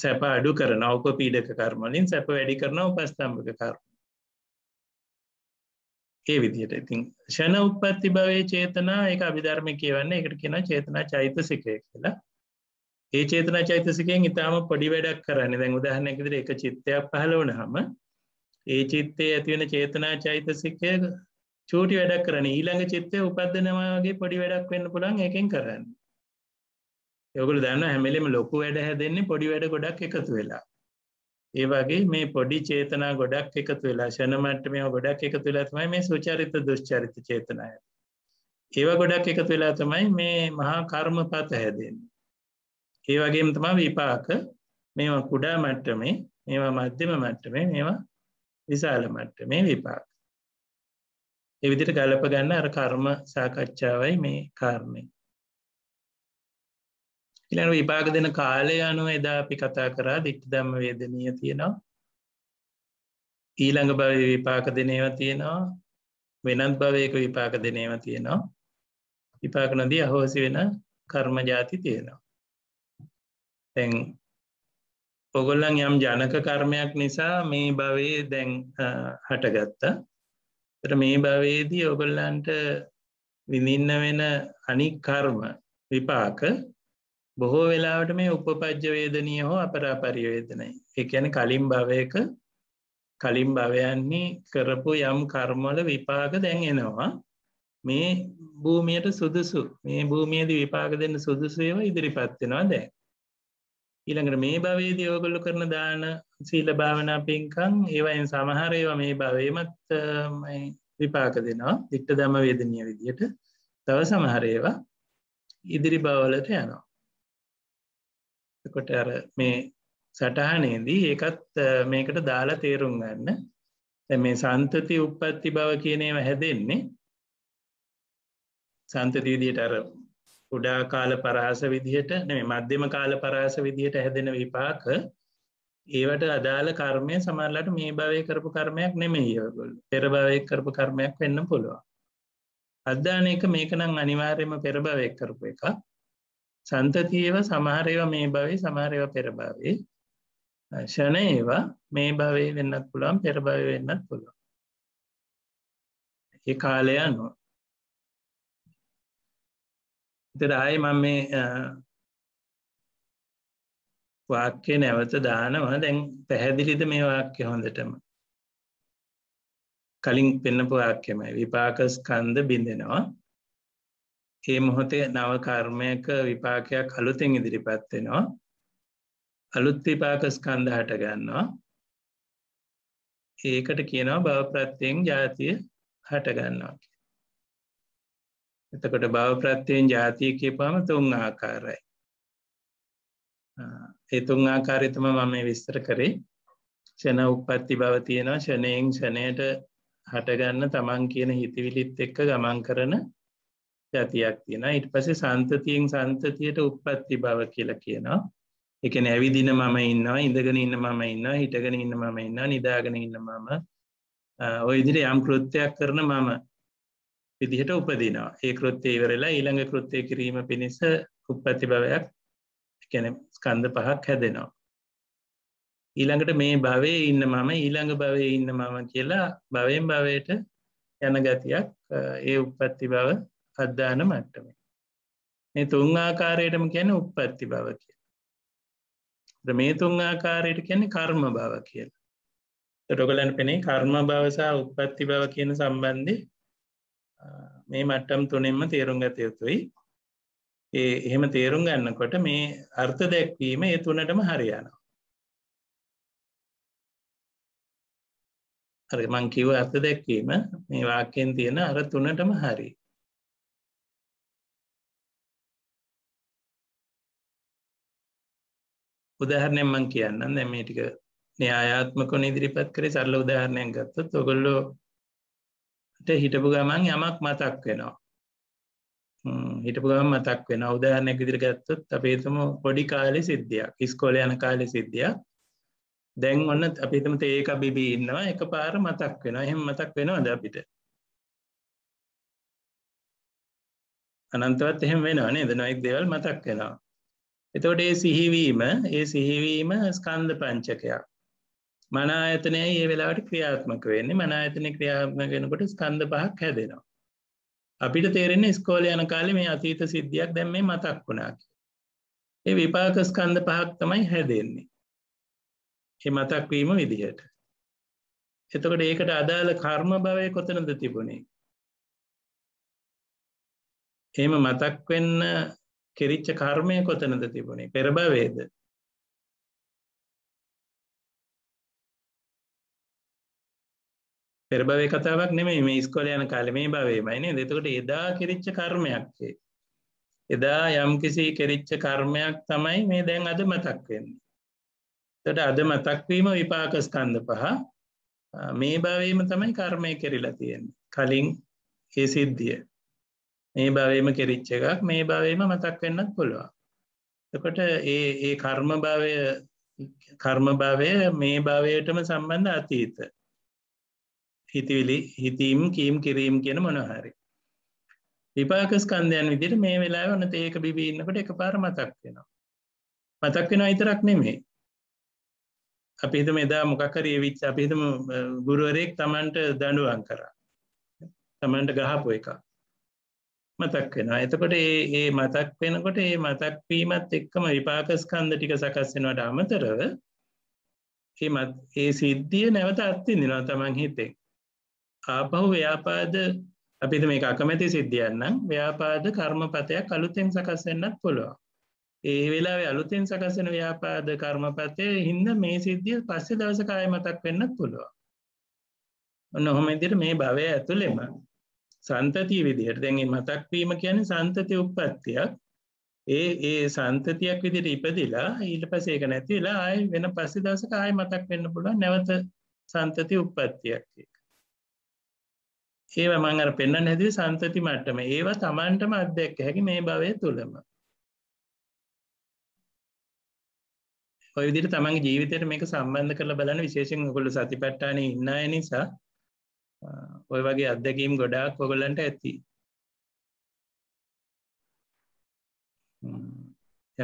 සැප අඩු කරන අවක පීඩක කර්මලින් සැප වැඩි කරන උපස්ථම්භක කර්ම ඒ විදියට ඉතින් ෂණ උපත්ති භවේ චේතනා එක අභිධර්ම කියවන්න එකට කියෙන චේතනා චෛතසිකය කියලා ඒ චේතනා චෛතසිකෙන් ඉතාම පොඩි වැඩක් කරන්න දැන් උදාහනැකිදිර එක චිත්තයක් පහල වන හම ඒ චිත්තේ ඇතිවෙන චේතනා චෛතසිකය චූටි වැඩක් කරන ඊළඟ චිත්තය උපදධනවාගේ පොඩි වැඩක් වෙන්න පුළන් එකෙන් කරන්න යොගල දන්න හැමලෙම ලොකු වැඩ හැදෙන්නේ පොඩි වැඩ ගොඩක් එකතු වෙලා. ඒ වගේ මේ පොඩි චේතනා ගොඩක් එකතු වෙලා ශනමට මේ ගොඩක් එකතු වෙලා තමයි මේ සුචරිත දුෂ්චරිත චේතනා ඇති. ඒවා ගොඩක් එකතු වෙලා තමයි මේ මහා කර්මපත හැදෙන්නේ. ඒ වගේම තමයි විපාක මේවා කුඩා මට්ටමේ මේවා මධ්‍යම මට්ටමේ මේවා විශාල මට්ටමේ විපාක. ඒ විදිහට ගලප ගන්න අර කර්ම සාකච්ඡාවයි මේ කාරණේ. ඉලන විපාක දෙන කාලය අනුව එදා අපි කතා කරා දික්්ට දම්ම වේදනය තියෙනවා ඊළඟ භව විපාක දෙනේව තියෙනවා වෙනත් භවයක විපාක දෙනේව තියෙනවා විපාක නොදී අහෝසි වෙන කර්ම ජාති තියෙනවා තැන් ඔගොල්ලන් යම් ජනක කර්මයක් නිසා මේ භවේ දැන් හටගත්තා තර මේ භවේදී ඔගොල්ලන්ට විඳින්න වෙන අනික් කර්ම විපාක බොහෝ වෙලාවට මේ උපපජ්්‍ය වේදනය හෝ අපරාපරිය වේදනයි එකැන කලින් භවයක කලින් භවයන්නේ කරපු යම් කර්මල විපාක දැන්ගෙනවා මේ භූමියට සුදුසු මේ භූමියද විපාක දෙන්න සුදුසුයව ඉදිරිපත්වෙනවා දැ ඊළඟට මේ භවේදී ඕගොල්ලු කරන දාන සීල භාවනා පින්කං ඒවයින් සමහරයව මේ භවයමත් විපාක දෙනවා ඉක්ට දම වේදනිය විදියට තව සමහරේවා ඉදිරි බවලට යනවා කොට අර මේ සටහනේදී ඒකත් මේකට දාලා තේරුම් ගන්න මේ සන්තති උපත්ති බව කියනව හැදෙන්නේ සන්තතිීදියට අර උඩා කාල පරහස විදිහට නෙ මධ්‍යම කාල පරහස විදිහට හැදෙන විපාක ඒවට අදාළ කර්මය සමරලට මේ භවය කරපු කර්මයක් නෙමෙයිගොල් පෙරභවය කරපු කර්මයක් වෙන්න පුළුවන් අධ්‍යානයක මේකනම් අනිවාර්යම පෙරභවය කරපු එකක් සන්තතියව සමහරව මේ භවේ සමහරව පෙරභාවේ ශන ඒවා මේ භවේ වෙන්නත් පුළුවන් පෙරභව වෙන්නත් පුළුවන් ඒ කාලය අනුව තරයි මම මේ වාක්‍ය නැවත දානවා දැන් පැහැදිලිද මේ වාක්‍ය හොඳටම කලින් පෙන්නපු වාක්‍යමයි විපාකස් කන්ද බිඳෙනවා ඒ මොහොතේ නව කර්මයක විපාකයක් අලුතෙන් ඉදිරිපත් වෙනවා අලුත් විපාක ස්කන්ධ හට ගන්නවා ඒකට කියනවා බව ප්‍රත්තියෙන් ජාතිය හට ගන්නවා එතකොට බව ප්‍රත්තියෙන් ජාතිය කියපාම තුන් ආකාරයි ඒ තුන් ආකාරිතම මම විස්තර කරේ ෂණ උපත්ති බව තියෙනවා ෂණයෙන් ෂණයට හටගන්න තමන් කියන හිතිවිලිත් එක්ක ගමන් කරන ගතියක් තියෙන ඉට පසේ සන්තතියෙන් සන්තතියට උපත්ති බව කියලා කියනවා එකන ඇවිදින මම ඉන්නවා ඉඳගෙන ඉන්න මම ඉන්න හිටගෙන ඉන්න මම ඉන්න නිදාගෙන ඉන්න මම ඔයදිර යම් කෘත්‍යයක් කරන මම විදිහට උපදිනවා ඒ කෘත්තය ඉවරලා ඊළඟ කෘත්තය කිරීම පිණිස උපත්ති භවයක් කැන ස්කන්ධ පහක් හැදෙනවා ඊළඟට මේ භවය ඉන්න මම ඊළඟ භවය ඉන්න මම කියලා භවෙන් භවයට යන ගතියක් ඒ උපත්ති බව අධ්‍යාන මට්ටමේ. මේ තුන් ආකාරයටම කියැන උපත්ති බව කිය. මේ තුන් ආකාරයට කියන්නේ කර්ම බව කියලා. රොගලන් පෙනේ කර්ම භවසා උපත්ති බව කියන සම්බන්ධය මේ මට්ටම් තුනෙන්ම තේරුම් ගත යුතුයි. ඒ එහෙම තේරුම් ගන්නකොට මේ අර්ථ දැක්වීම ඒ තුනටම හරියනවා. හරි මං කිව්ව අර්ථ දැක්වීම මේ වාක්‍යයෙන් තියෙන අර තුනටම හරි. උදාහරණය මං කියන්න දැ මේ ටික න්‍යායාත්මකොන ඉදිරිපත් කරේ සරල උදාහරණයක් ගත්තත් තොගොල්ලෝට හිටපු ගමන් යමක් මතක් වෙනවා හිටපු ගම මතක් වෙන උදාහරණයක් ඉදිරි ගත්තොත් අපේතුම පොඩි කාලෙ සිද්ධියක් ස්කෝල යන කාලෙ සිද්ධියක් දැන් ඔන්න අපිතම ඒක බිබී ඉන්නවා එක පාර මතක් වෙන එහෙම මතක් වෙනවාද අපිට අනන්තවත් එහෙම වෙනවා නේද නොයෙක් දෙවල් මතක් වෙනවා එතකොට ඒ සිහිවීම ඒ සිහිවීම ස්කන්ධ පංචකයක් මනායතනය ඒ වෙලාට ක්‍රියාත්මක වෙන්නේ මනායතනය ක්‍රියාත්මගෙනකොට ස්කන්ධ පහක් හැදෙනවා. අපිට තේරෙන ස්කෝල යන කාලේ මේ අතීත සිද්ධියක් දැම් මේ මතක් වුණා ඒ විපාක ස්කන්ධ පහක් තමයි හැදෙන්නේ. ඒ මතක්වීම විදිහට. එතකොට ඒකට අදාළ කර්ම භවය කොතනද තිබුණේ. එහෙම මතක් වෙන්න කෙරිච්ච කර්මය කොතනද තිබුණේ පෙරබවේද පෙරබවේ කතාවක් නෙමේ මේ ස්කොල යන කාලෙ මේ භවේමයිනේ දෙතකොට එදා කෙරිච්ච කර්මයක්ේ එදා යම් කිසි කෙරිච්ච කර්මයක් තමයි මේ දැන් අද මතක් වෙන්නේ තට අද මතක්වීම විපාක ස්කන්ධ පහ මේ භවීම තමයි කර්මය කෙරිලා තියෙන කලින් ඒ සිද්ධිය මේ භවයම කෙරිච්ච එකක් මේ භවයම මතක් වෙන්නත් පුළුවන් එතකොට ඒ ඒ කර්ම භාවය කර්ම භාවය මේ භාවයටම සම්බන්ධ අතීත හිතිවිලි හිතීම් කීම් කිරීම් කියන මොනහරි විපාක ස්කන්ධයන් විදිර මේ වෙලා වන ඒක බිබීන්නකට එක පාර මතක් වෙනවා මතක් වෙන අයිතරක් නෙමේ අපි හිතම එදා මොකක්කරය විච් අපි හිතම ගුරුවරයෙක් තමන්ට දඩුවන් කරා තමන්ට ගහපු එකක් මතක් වෙනවා එතකොට ඒ ඒ මතක් වෙනකොට ඒ මතක් වීමත් එක්කම විපාකස්කන්ද ටික සකස්සෙනවට අමතරව ඒමත් ඒ සිද්ධිය නැවත අත්තිදිනවා තමන් හිතේ ආපහු ව්‍යාපාද අපිද මේ අකමැති සිද්ධියන්නම් ව්‍යාපාද කර්මපතයක් අලුතෙන් සකස්සෙන්න්නත් පුළුවන් ඒ වෙලා අලුතෙන් සකසන ව්‍යාපාද කර්මපතය හින්ද මේ සිද්ධිය පස්සෙ දවසකාය මතක් වෙන්නත් පුළුවන් ඔන්න හොමදිර මේ භවය ඇතුළෙම සන්තතිය විදිහට දැන්ගේ මතක්වීම කියන සන්තති උපත්තියක් ඒ ඒ සන්තතියක් විදිට ඉපදිලා ඊට පස ඒක නැතිලා ආය වෙන පස්සෙ දසක ආය මතක් වෙන්න පුළුව නැවත සන්තති උපත්තියක් ඒව මං අර පෙන්න්න නැති සන්තති මට්ටම ඒව තමන්ටම අධ්‍යක්ක හැකි මේ භවය තුළම ඔයවිදිට තමන් ජීවිතයට මේක සම්බන්ධ කරලා බලන විශේෂෙන් ඔකොල සතිපට්ටාන ඉන්න නිසා ඔය වගේ අත්දැකීම් ගොඩාක් ඔගොලන්ට ඇති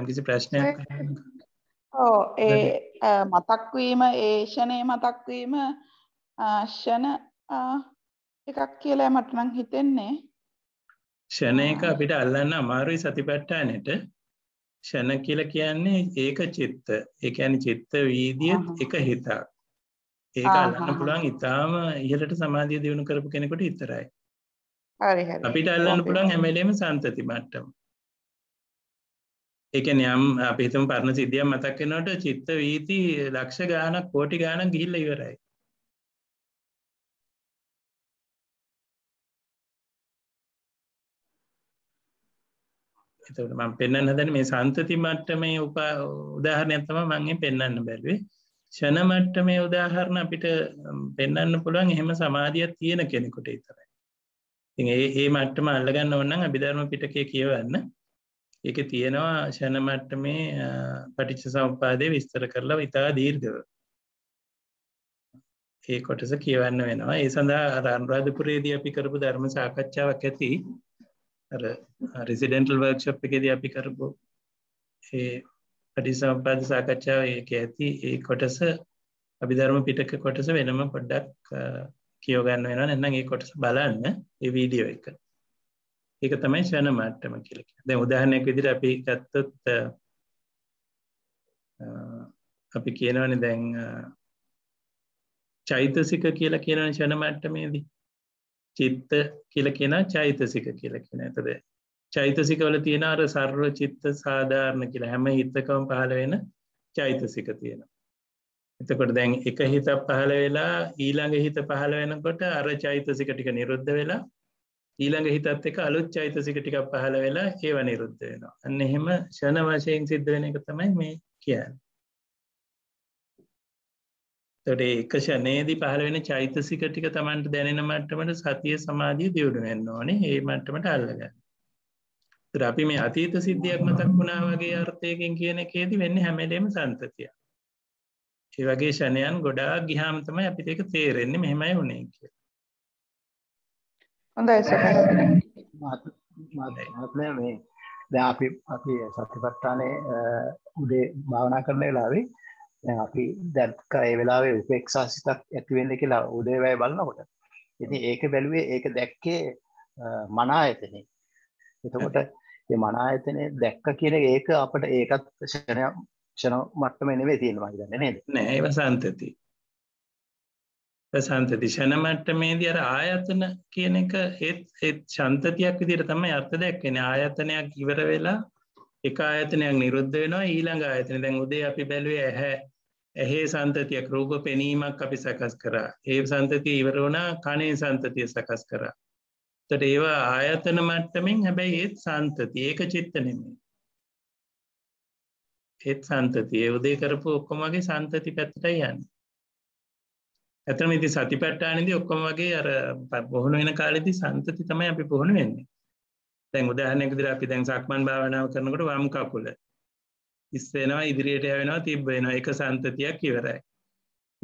යම්කිසි ප්‍රශ්නයක් ඕ ඒ මතක්වීම ඒෂණය මතක්වීම ෂණ එකක් කියලා මටනම් හිතෙන්නේ ෂණ එක අපිට අල්ලන්න අමාරුයි සතිපට්ටානට ෂණ කියල කියන්නේ ඒක චිත්ත එකන චිත්ත වීදිය එක හිතක් ඒක අල්ලන්න පුළුවන් ඉතාම ඉහලට සමාධිය දියුණු කරපු කෙනෙකුට ඉතරයි අපිට අල්ලන්න පුළන් හැමලේම සන්තති මට්ටම එක යම් අපිතුම පරණ සිද්ධිය මතක්කෙනට චිත්ත වීති ලක්ෂ ගානක් කෝටි ගානක් ගිහිල්ල ඉවරයි එතට ම පෙන්න්න හදන මේ සන්තති මට්ට මේ උපා උදාහරණයක්තම මංගේ පෙන්න්න බැලුවේ ෂණ මට්ටමේ උදාහරණ අපිට පෙන්න්න පුළුවන් එහෙම සමාධියත් තියෙන කෙනෙකුට ඉතරයි. ඉතින් ඒ ඒ මට්ටම අල්ලගන්න ඕනනම් අභිධර්ම පිටකය කියවන්න. ඒක තියෙනවා ෂණ මට්ටමේ පටිච්ච සමුප්පාදේ විස්තර කරලා ඉතා දීර්ඝව. ඒ කොටස කියවන්න වෙනවා. ඒ සඳහා අර අනුරාධපුරයේදී අපි කරපු ධර්ම සාකච්ඡාවක් ඇති. අර රෙසිඩෙන්ටල් වර්ක්ෂොප් එකේදී අපි කරපු ඒ පටිසම්පාද සාකච්ඡාව ඒක ඇති ඒ කොටස අභිධර්ම පිටක කොටස වෙනම පොඩ්ඩක් කියෝගන්න වෙන එන්න ඒ කොටස බලන්න ඒ වීඩියෝ එක ඒක තමයි ශන මට්ටම කියලක දැ උදාහනයක් විදිර අපි ගත්තොත් අපි කියනවන දැන් චෛතසික කියලා කියනවන ශන මට්ටමේදී චිත්ත කියල කියෙන චෛතසික කියල කියෙන ඇතද චෛතසිකවල තියෙන අර සර්ව චිත්ත සාධාරණ කියලා හැම හිතකම පහළ වෙන චෛතසික තියෙන. එතකොට දැන් එක හිත පහළ වෙලා ඊළඟ හිත පහළ වෙනකොට අර චෛතසික ටික නිරුද්ධ වෙලා ඊළඟ හිතත් එක අලුත් චෛතසික ටිකක් පහළ වෙලා ඒව නිරුද්ධ වෙනවා. අන්න එහෙම ෂණ වශයෙන් සිද්ධ වෙන එක තමයි මේ කියන්න. තොටේ එක ෂනේදී පහළ වෙන චෛතසික ටික තමන්ට දැනෙන මට්ටමට සතිය සමාධිය දියුණු වෙන්න ඕනේ ඒ මට්ටමට අල්ලගන්න. අපි මේ අතීත සිද්ධියක් මතක් වුණා වගේ අර්ථයකින් කියන එකේදී වෙන්න හැමලේම සන්තතිය. ඒ වගේ ෂණයන් ගොඩාක් ගිහාම තමයි අපිට ඒක තේරෙන්නේ මෙහෙමයි වුණේ කියලා. හොඳයි සර්. මේ දැන් අපි අපි සතිපට්ඨානේ උදේ භාවනා කරන වෙලාවේ දැන් අපි දැන් කරේ වෙලාවේ උපේක්ෂා සිතක් ඇති වෙන්නේ කියලා උදේ වෙයි බලනකොට ඉතින් ඒක බැලුවේ ඒක දැක්කේ මන ආයතනේ එතකොට මන ආයතනය දැක්ක කියන ඒක අපට ඒකත් ෂණය ක්ෂණ මට්ටම එනවේ තියෙනවා ගන්න නේද නෑ වසන්තති සන්තති ෂණ මට්ටමේදී අර ආයතන කියන එක ඒත් ඒත් ශන්තතියක් විදිහට තමයි අර්ථ දැක්කෙන ආයතනයක් ඉවර වෙලා එක ආයතනයක් නිරුද්ධ වෙනවා ඊළඟ ආයතන දැන් උදේ අපි බැලුවේ ඇහැ ඇහේ සන්තතියක් රූප පෙනීමක් අපි සකස් කරා ඒ සන්තතිය ඉවර වුණා කනේ සන්තතිය සකස් කරා තට ඒවා ආයතන මට්ටමෙන් හැබැයි ඒත් සන්තති ඒක චිත්ත නෙමේ ඒත් සන්තතිය උදේ කරපු ඔක්කොමගේ සන්තති පැත්තට යන්න ඇතම ඉති සති පට්ටානදි ඔක්කොම වගේ අර බොහුණ වෙන කාලෙති සන්තති තමයි අපි පුහුණු වෙන්නේ තැන් උදාහනෙක දිර අපි දැන් සක්මන් භාවනාව කරනකට වම්කකුල ඉස්සෙනවා ඉදිරියට යවෙනවා තිබ්බෙනවා එක සන්තතියක් ඉවරයි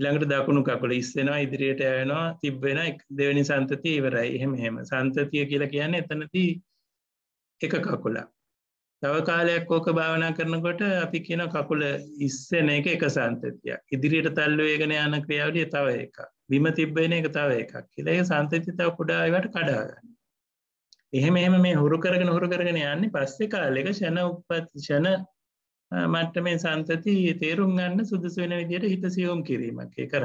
ළඟට දකුණු කකුල ඉස්සෙනවා ඉදිරියට යනවා තිබ්බෙන දෙවැනි සන්තතිය ඉවරයි එහෙම හෙම සන්තතිය කියලා කියන්න එතනති එක කකුලා තව කාලයක් ඕක භාවනා කරනකොට අපි කියන කකුල ඉස්සෙන එක එක සන්තතියක් ඉදිරියට තල්ලුවේගෙන යන ක්‍රියාවලිය තව එක විම තිබ්බෙන එක තව එකක් කියලා ඒ සන්තති තව කුඩාවට කඩාගන්න එහෙම එහෙම මේ හුරු කරගෙන හුරු කරගෙන යන්නේ පස්සේ කාලෙක ෂණ උපත් ෂණ මට්ට මේ සංතති තේරුම් ගන්න සුදුසු වෙන විදියට හිත සියෝම් කිරීමක් කර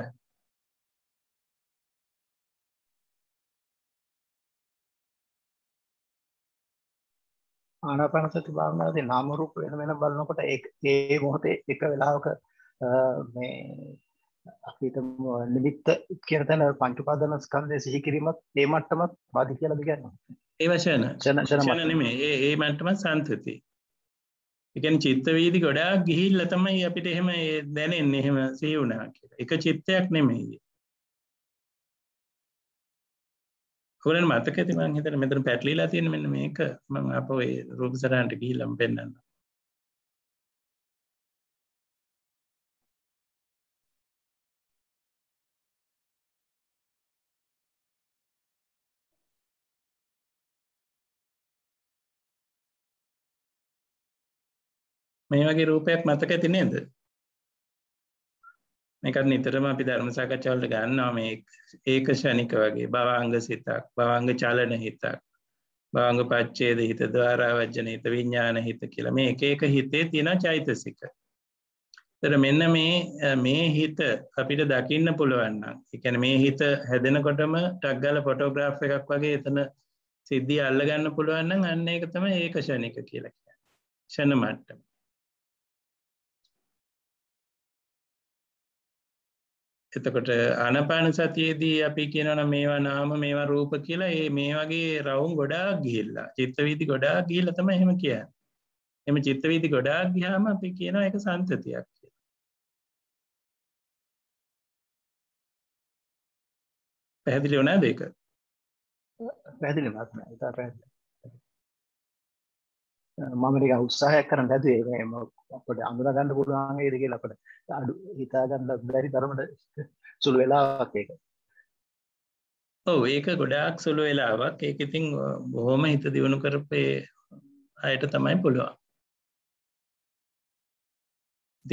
ආනාපානසති භාවනාවේ නාම රූප වෙන වෙන බලනකොට ඒ ඒ මොහොතේ එක වෙලාවක මේ අපිට නිමිත්ත කියන තැන පංච උපාදාන ස්කන්ධය සිහි කිරීමත් ඒ මට්ටමත් වාදි කියලාද කියන්නේ ඒ වශයෙන් ෂණ ෂණ නෙමෙයි ඒ ඒ මට්ටම සංතති එකන් චිත්තවීදි ගොඩා ගිහිල්ල තමයි අපිට එහෙම දැනෙන් එහෙම සීවුණා කිය එක චිත්තයක් නෙමෙයි කරන මතක ඇති මං හිතර මෙතර පැටලිලා තියෙන මෙන්න මේක මං අප ඔය රූපසරන්ට ගිහිලම් පෙන්න්න මේ වගේ රූපයක් මතක ඇති නේද මේකත් නිතරම අපි ධර්ම සාකච්ඡාවලට ගන්නවා මේ ඒක ෂණික වගේ භවංග සිතක් භවංග චලන හිතක් භවංග පච්ඡේද හිත ద్వාරාවජන හිත විඥාන හිත කියලා මේ එක එක හිතේ තියෙන චෛතසික තර මෙන්න මේ මේ හිත අපිට දකින්න පුළුවන් නම් ඒ කියන්නේ මේ හිත හැදෙනකොටම ටක් ගාලා ෆොටෝග්‍රාෆ් එකක් වගේ එතන සිද්ධිය අල්ලගන්න පුළුවන් නම් අන්න ඒක තමයි ඒක ෂණික කියලා කියන්නේ ෂණ මට්ටම එතකොට අනපාන සතියේදී අපි කියනවන මේවා නාම මේවා රූප කියලා ඒ මේ වගේ රවුම් ගොඩාක් ගිහිල්ලා චිත්තවීති ගොඩාක් ගිහිල්ලා තමයි එහෙම කියන්නේ. එම චිත්තවීති ගොඩාක් ගියාම අපි කියනවා ඒක සංතතියක් කියලා. පැහැදිලි වුණාද ඒක? පැහැදිලි මාත්ම. ඒක පැහැදිලි. මම ටික උත්සාහයක් කරන්න හැදුවේ මේ අපිට අඳුර ගන්න පුළුවන් වේද කියලා අපිට අඩු හිතා ගන්න බැරි තරමට සුළු වෙලාවක් ඒක. ඔව් ඒක ගොඩාක් සුළු වෙලාවක්. ඒක ඉතින් බොහොම හිත දියුණු කරපේ අයට තමයි පුළුවන්.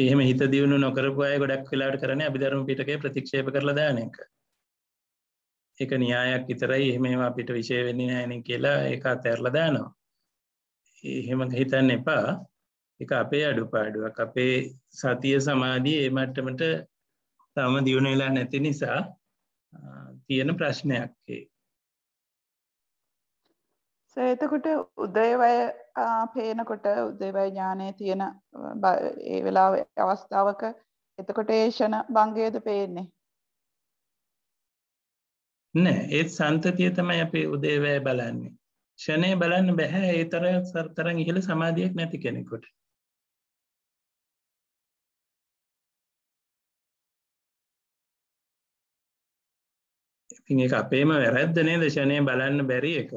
එහෙම හිත දියුණු නොකරපු අය ගොඩක් වෙලාට කරන අභිධර්ම පිටකේ ප්‍රතික්ෂේප කරලා දාන එක. ඒක න්‍යායක් විතරයි එහෙම ඒවා අපිට විශේෂ වෙන්නේ නැහැ නේ කියලා ඒක අතහැරලා දානවා. එහෙම හිතන්න එපා. එක අපේ අඩුපාඩුවක් අපේ සතිය සමාධී ඒ මට්ටමට තම දියුණවෙලා නැති නිසා තියෙන ප්‍රශ්නයක්කේ සේතකොට උදයවය පේනකොට උදේවය ඥානය තියෙන ඒ වෙලා අවස්ථාවක එතකොට ඒෂණ බංගේද පේන්නේ නෑ ඒත් සන්තතිය තමයි අපේ උදේවය බලන්නේ ෂණය බලන්න බැහැ ඒ තර සර්තරන් ඉහළ සමාධියක් නැති කෙනෙකොට ඉතින් එක අපේම වැරැද්දනේ දශනය බලන්න බැරි එක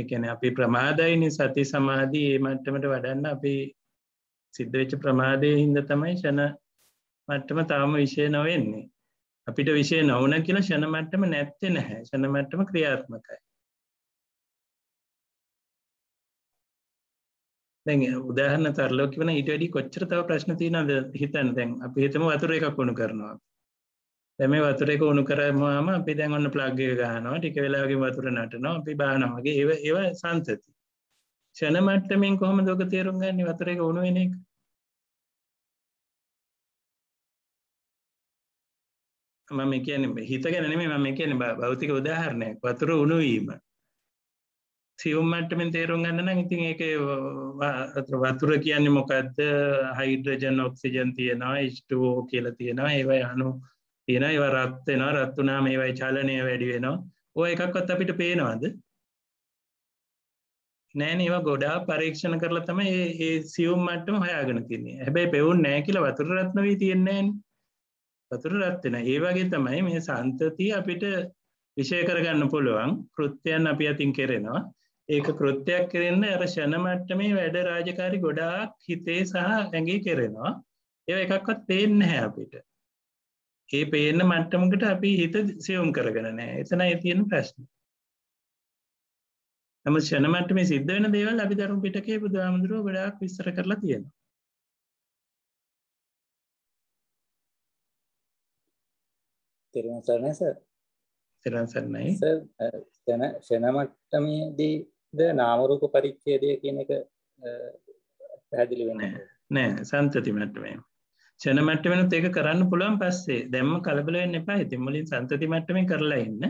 එකන අපි ප්‍රමාදයිනි සති සමාධී ඒ මට්ටමට වඩන්න අපි සිද්ධවෙච්ච ප්‍රමාදය හින්ද තමයි ෂණ මට්ටම තාම විෂය නොවෙන්නේ අපිට විෂය නොවන කියලා ෂණ මට්ටම නැත්තෙ නැහැ ෂණ මට්ටම ක්‍රියාත්මකයි දැන් උදාහරණ තරලෝක වන ඊට වැඩි කොච්චර තව ප්‍රශ්න තියෙනවද හිතන්න දැන් අපි හිතමු වතුර එකක් වුණු කරනවා අපි දැම වතුරෙක උුණු කරමම අපි දැන් ඔන්න ප්ලග්ග ගහනවා ටික වෙලාගේ වතුර නටනවා අපි බානවාගේ ඒව ඒව සංතති ෂණ මට්ටමින් කොහොම දොක තේරුම් ගන්න වතුරෙක උුණුවෙන එක මම කියන හිත ගැනීම මම කියන භෞතික උදාහරණයක් වතුර උණුවීම සියුම් මට්ටමින් තේරුම් ගන්න නම් ඉතින් ඒක වතුර කියන්නේ මොකක්ද හයිඩ්‍රජන් ඔක්සිජන් තියෙනවා H2O කියලා තියෙනවා ඒවයි අණු තියෙන ඒව රත්වෙන රත්වනා මේවයි චලනය වැඩි වෙනවා ඕ එකක්වත් අපිට පේනවාද නෑන ඒවා ගොඩා පරීක්ෂණ කරලා තම ඒ සියුම් මට්ටම හයාගෙන තින්නේ හැබැයි පෙවුන් නෑ කියල වතුර රත්නවී තියෙන්නේෙන් වතුර රත්වෙන ඒ වගේ තමයි මේ සන්තතිය අපිට විෂය කරගන්න පුළුවන් කෘත්‍යයන් අපි අතින් කෙරෙනවා ඒක කෘත්‍යයක් කරන්න අර ෂණ මට්ටමේ වැඩ රාජකාරි ගොඩාක් හිතේ සහ ඇගේ කෙරෙනවා ඒ එකක්වත් පේන්න හැ අපිට ඒ පේන මට්ටමකට අපි හිත සයවුම් කරගෙන නෑ එතනයි තියෙන ප්‍රශ්න තම ෂණමට මේ සිද්ධ වෙන දේවල් අපි දරුම් පිටකේ බුදුහාමුදුරුව ගොඩාක් විස්තර කරලා තියෙනවා තෙරුවන් සරණයි සර් තෙරුවන් සරණයි සර් ෂණ ෂණමට්ටමේදීද නාම රූප පරිච්ඡේදය කියන එක පැහැදිලි වෙන්නේ නෑ සම්තති මට්ටමේ ෂණ මට්ට වෙනත් ඒක කරන්න පුළුවන් පස්සේ දැම්ම කලබලවෙන්න එපා ඉතින් මුලින් සන්තති මට්ටමේ කරලා ඉන්න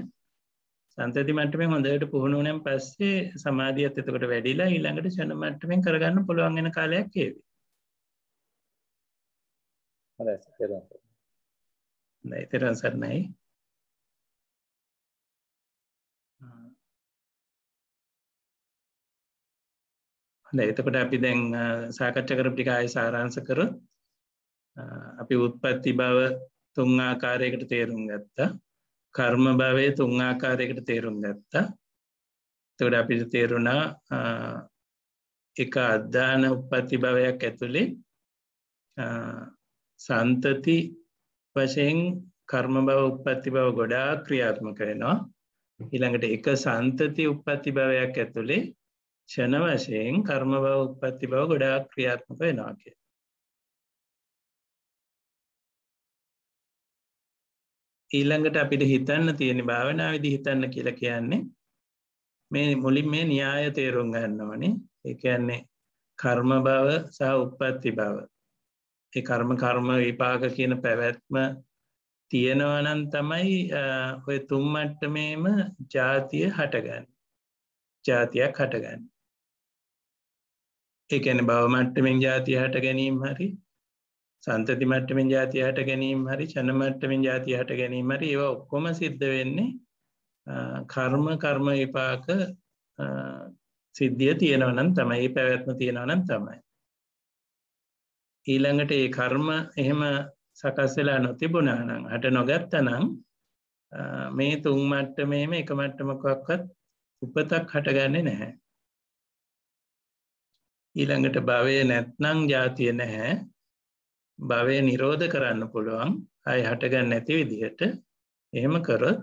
සන්තති මට්ටමේ හොඳට පුහුණුනැම් පස්සේ සමාධියත් එතකට වැඩිලා ඊළඟට ෂණ මට්ටමෙන් කරගන්න පුළුවන්ගෙන කාලයක් ඒවි තෙරන් සරණයි එතකොට අපි දැන් සාකච්ඡ කරපටිකාය සාරාංස කරොත් අපි උත්පත්ති බව තුංආකාරයකට තේරුම් ගත්තා කර්ම භවය තුංආකාරයකට තේරුම් ගත්තා තොට අපිට තේරුණා එක අධ්‍යාන උපපති භවයක් ඇතුළේ සන්තති වශයෙන් කර්ම බව උපපති බව ගොඩා ක්‍රියාත්මක වෙනවා ඊළඟට එක සන්තති උපපති භවයක් ඇතුළේ ෂණ වශයෙන් කර්ම බව උපපති බව ගොඩා ක්‍රියාත්මක වෙනවා කිය ඊළඟට අපිට හිතන්න තියෙන භාවනා විදි හිතන්න කියල කියන්නේ මේ මුලින් මේ න්‍යාය තේරුම් ගන්න ඕනේ එකන්නේ කර්ම බව සහ උපත්ති බව ඒ කර්ම කර්ම විපාක කියන පැවැත්ම තියෙනවනන් තමයි ඔය තුම්මට්ටමේම ජාතිය හටගන්න ජාතියක් හටගන්න ඒන බවමට්ටමෙන් ජාතිය හට ගැනීම හරි සන්තති මට්ටමින් ජාති හට ගැනීම හරි චන මට්ටමින් ජාති හට ගැනීම හරි ඒවා ඔක්කොම සිද්ධ වෙන්නේ කර්ම කර්ම විපාක සිද්ධිය තියෙනවනම් තමයි පැවැත්ම තියෙනවනම් තමයි ඊළඟට ඒ කර්ම එහෙම සකස්සලා නොතිබුණනම් හට නොගත්ත නම් මේ තුන් මට්ටමේම එක මට්ටමකක්වත් උපතක් හටගන්නේ නැහැ ඊළඟට භවය නැත්නම් ජාතිය නැහැ භවය නිරෝධ කරන්න පුළුවන් අය හටගන්න නැති විදිහට එහෙම කරොත්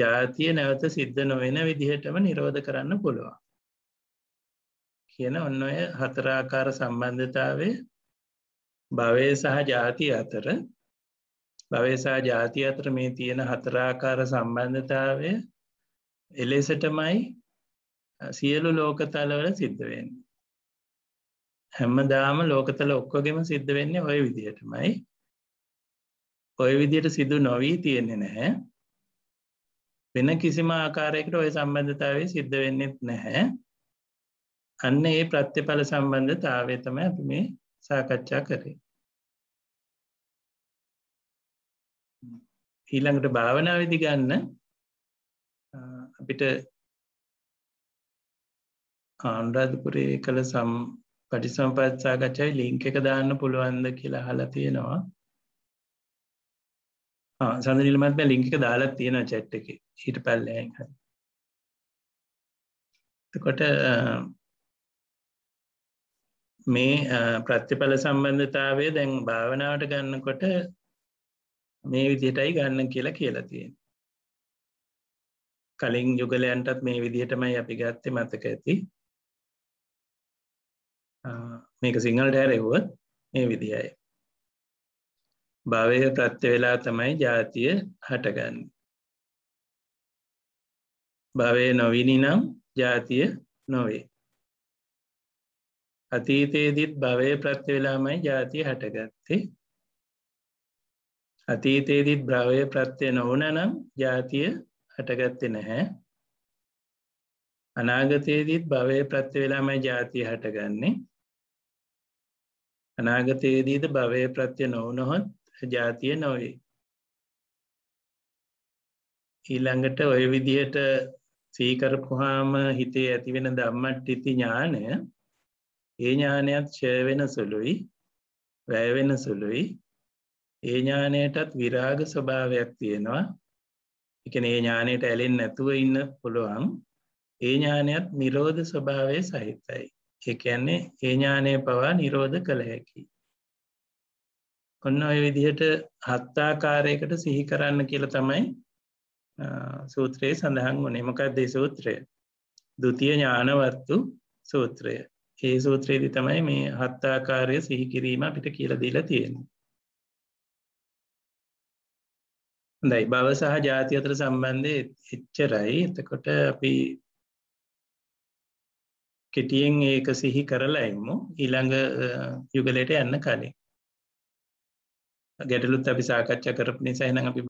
ජාතිය නැවත සිද්ධ නොවෙන විදිහටම නිරෝධ කරන්න පුළුවන් කියන ඔන්න ඔය හතරාකාර සම්බන්ධතාවේ භවය සහ ජාති අතර භවසා ජාති අතර මේ තියෙන හතරාකාර සම්බන්ධතාවය එලෙසටමයි සියලු ලෝකතලවල සිද්ධවෙන්න හැමදාම ලෝකතල ඔක්කොගෙම සිද්ධ වෙන්නේ ඔය විදිහටමයි ඔය විදියට සිදු නොවී තියෙන්නේ නැහැ වෙන කිසිම ආකාරයකට ඔය සම්බන්ධතාවේ සිද්ධ වෙන්නෙත් නැහැ අන්න ඒ ප්‍රත්‍යඵල සම්බන්ධතාවය තමයි අපි මේ සාකච්ඡා කරේ ඊළඟට භාවනා විදි ගන්න අපිට ආණ්ඩාධපුරේ කළ සම් පටිසම්පත්සාකච්ඡයි ලිංක එක දාන්න පුළුවන්ද කියලා හලා තියෙනවා සඳනිල්මත්ම ලිංකික දාලත් තියෙන චැට් එක හිට පැල්ලයන් කොට මේ ප්‍රත්‍යඵල සම්බන්ධතාවය දැන් භාවනාවට ගන්නකොට මේ විදිහටයි ගන්න කියලා කියලා තියෙන කලින් යුගලයන්ටත් මේ විදිහටමයි අපි ගත්තේ මතක ඇති මේක සිංහලට හැරෙව්ව මේ විදිහයි භවය ප්‍රත්‍ය වෙලා තමයි ජාතිය හටගන්න භවය නොවිනි නම් ජාතිය නොවේ අතීතයේදීත් භවය ප්‍රත්‍යවෙලාමයි ජාතිය හටගත්තේ අතීතයේදීත් භ්‍රවය ප්‍රත්්‍යය නොවන නම් ජාතිය හටගත්ත නැහැ අනාගතයේදීත් භවය ප්‍රත්්‍යවෙලාමයි ජාතිය හටගන්නේ අනාගතයේදීද භවය ප්‍රත්‍ය නොවනොහොත් ජාතිය නොවේ. ඊළඟට ඔය විදිහට සීකරපුහාම හිතේ ඇතිවෙන දම්මට්ටිති ඥානය ඒ ඥානයත් ෂයවෙන සුළුයි වැෑවෙන සුළුයි ඒ ඥානයටත් විරාග ස්වභාවයක් තියෙනවා එකන ඒ ඥානයට ඇලෙන් නැතුව ඉන්න පුළුවන් ඒ ඥානයත් නිරෝධ ස්වභාවය සහිතයි එකන්නේ ඒ ඥානය පවා නිරෝධ කළ හැකි. ඔන්න ඔය විදිහට හත්තාකාරයකට සිහි කරන්න කියල තමයි සූත්‍රයේ සඳහන් වනේ මොකක් දේ සූත්‍රය දුතිය ඥානවත්තු සූත්‍රය ඒ සූත්‍රයේදි තමයි මේ හත්තාකාරය සිහිකිරීම අපිට කියලදීලා තියෙන. දැයි බව සහ ජාති අතර සම්බන්ධය එච්චරයි එතකොට අපි කෙටියෙන් ඒක සිහි කරලා එමු ඊළඟ යුගලයට යන්න කලින් ගැටලුත් අපි සාකච්ඡා කරපු නිසා එහෙනම් අපි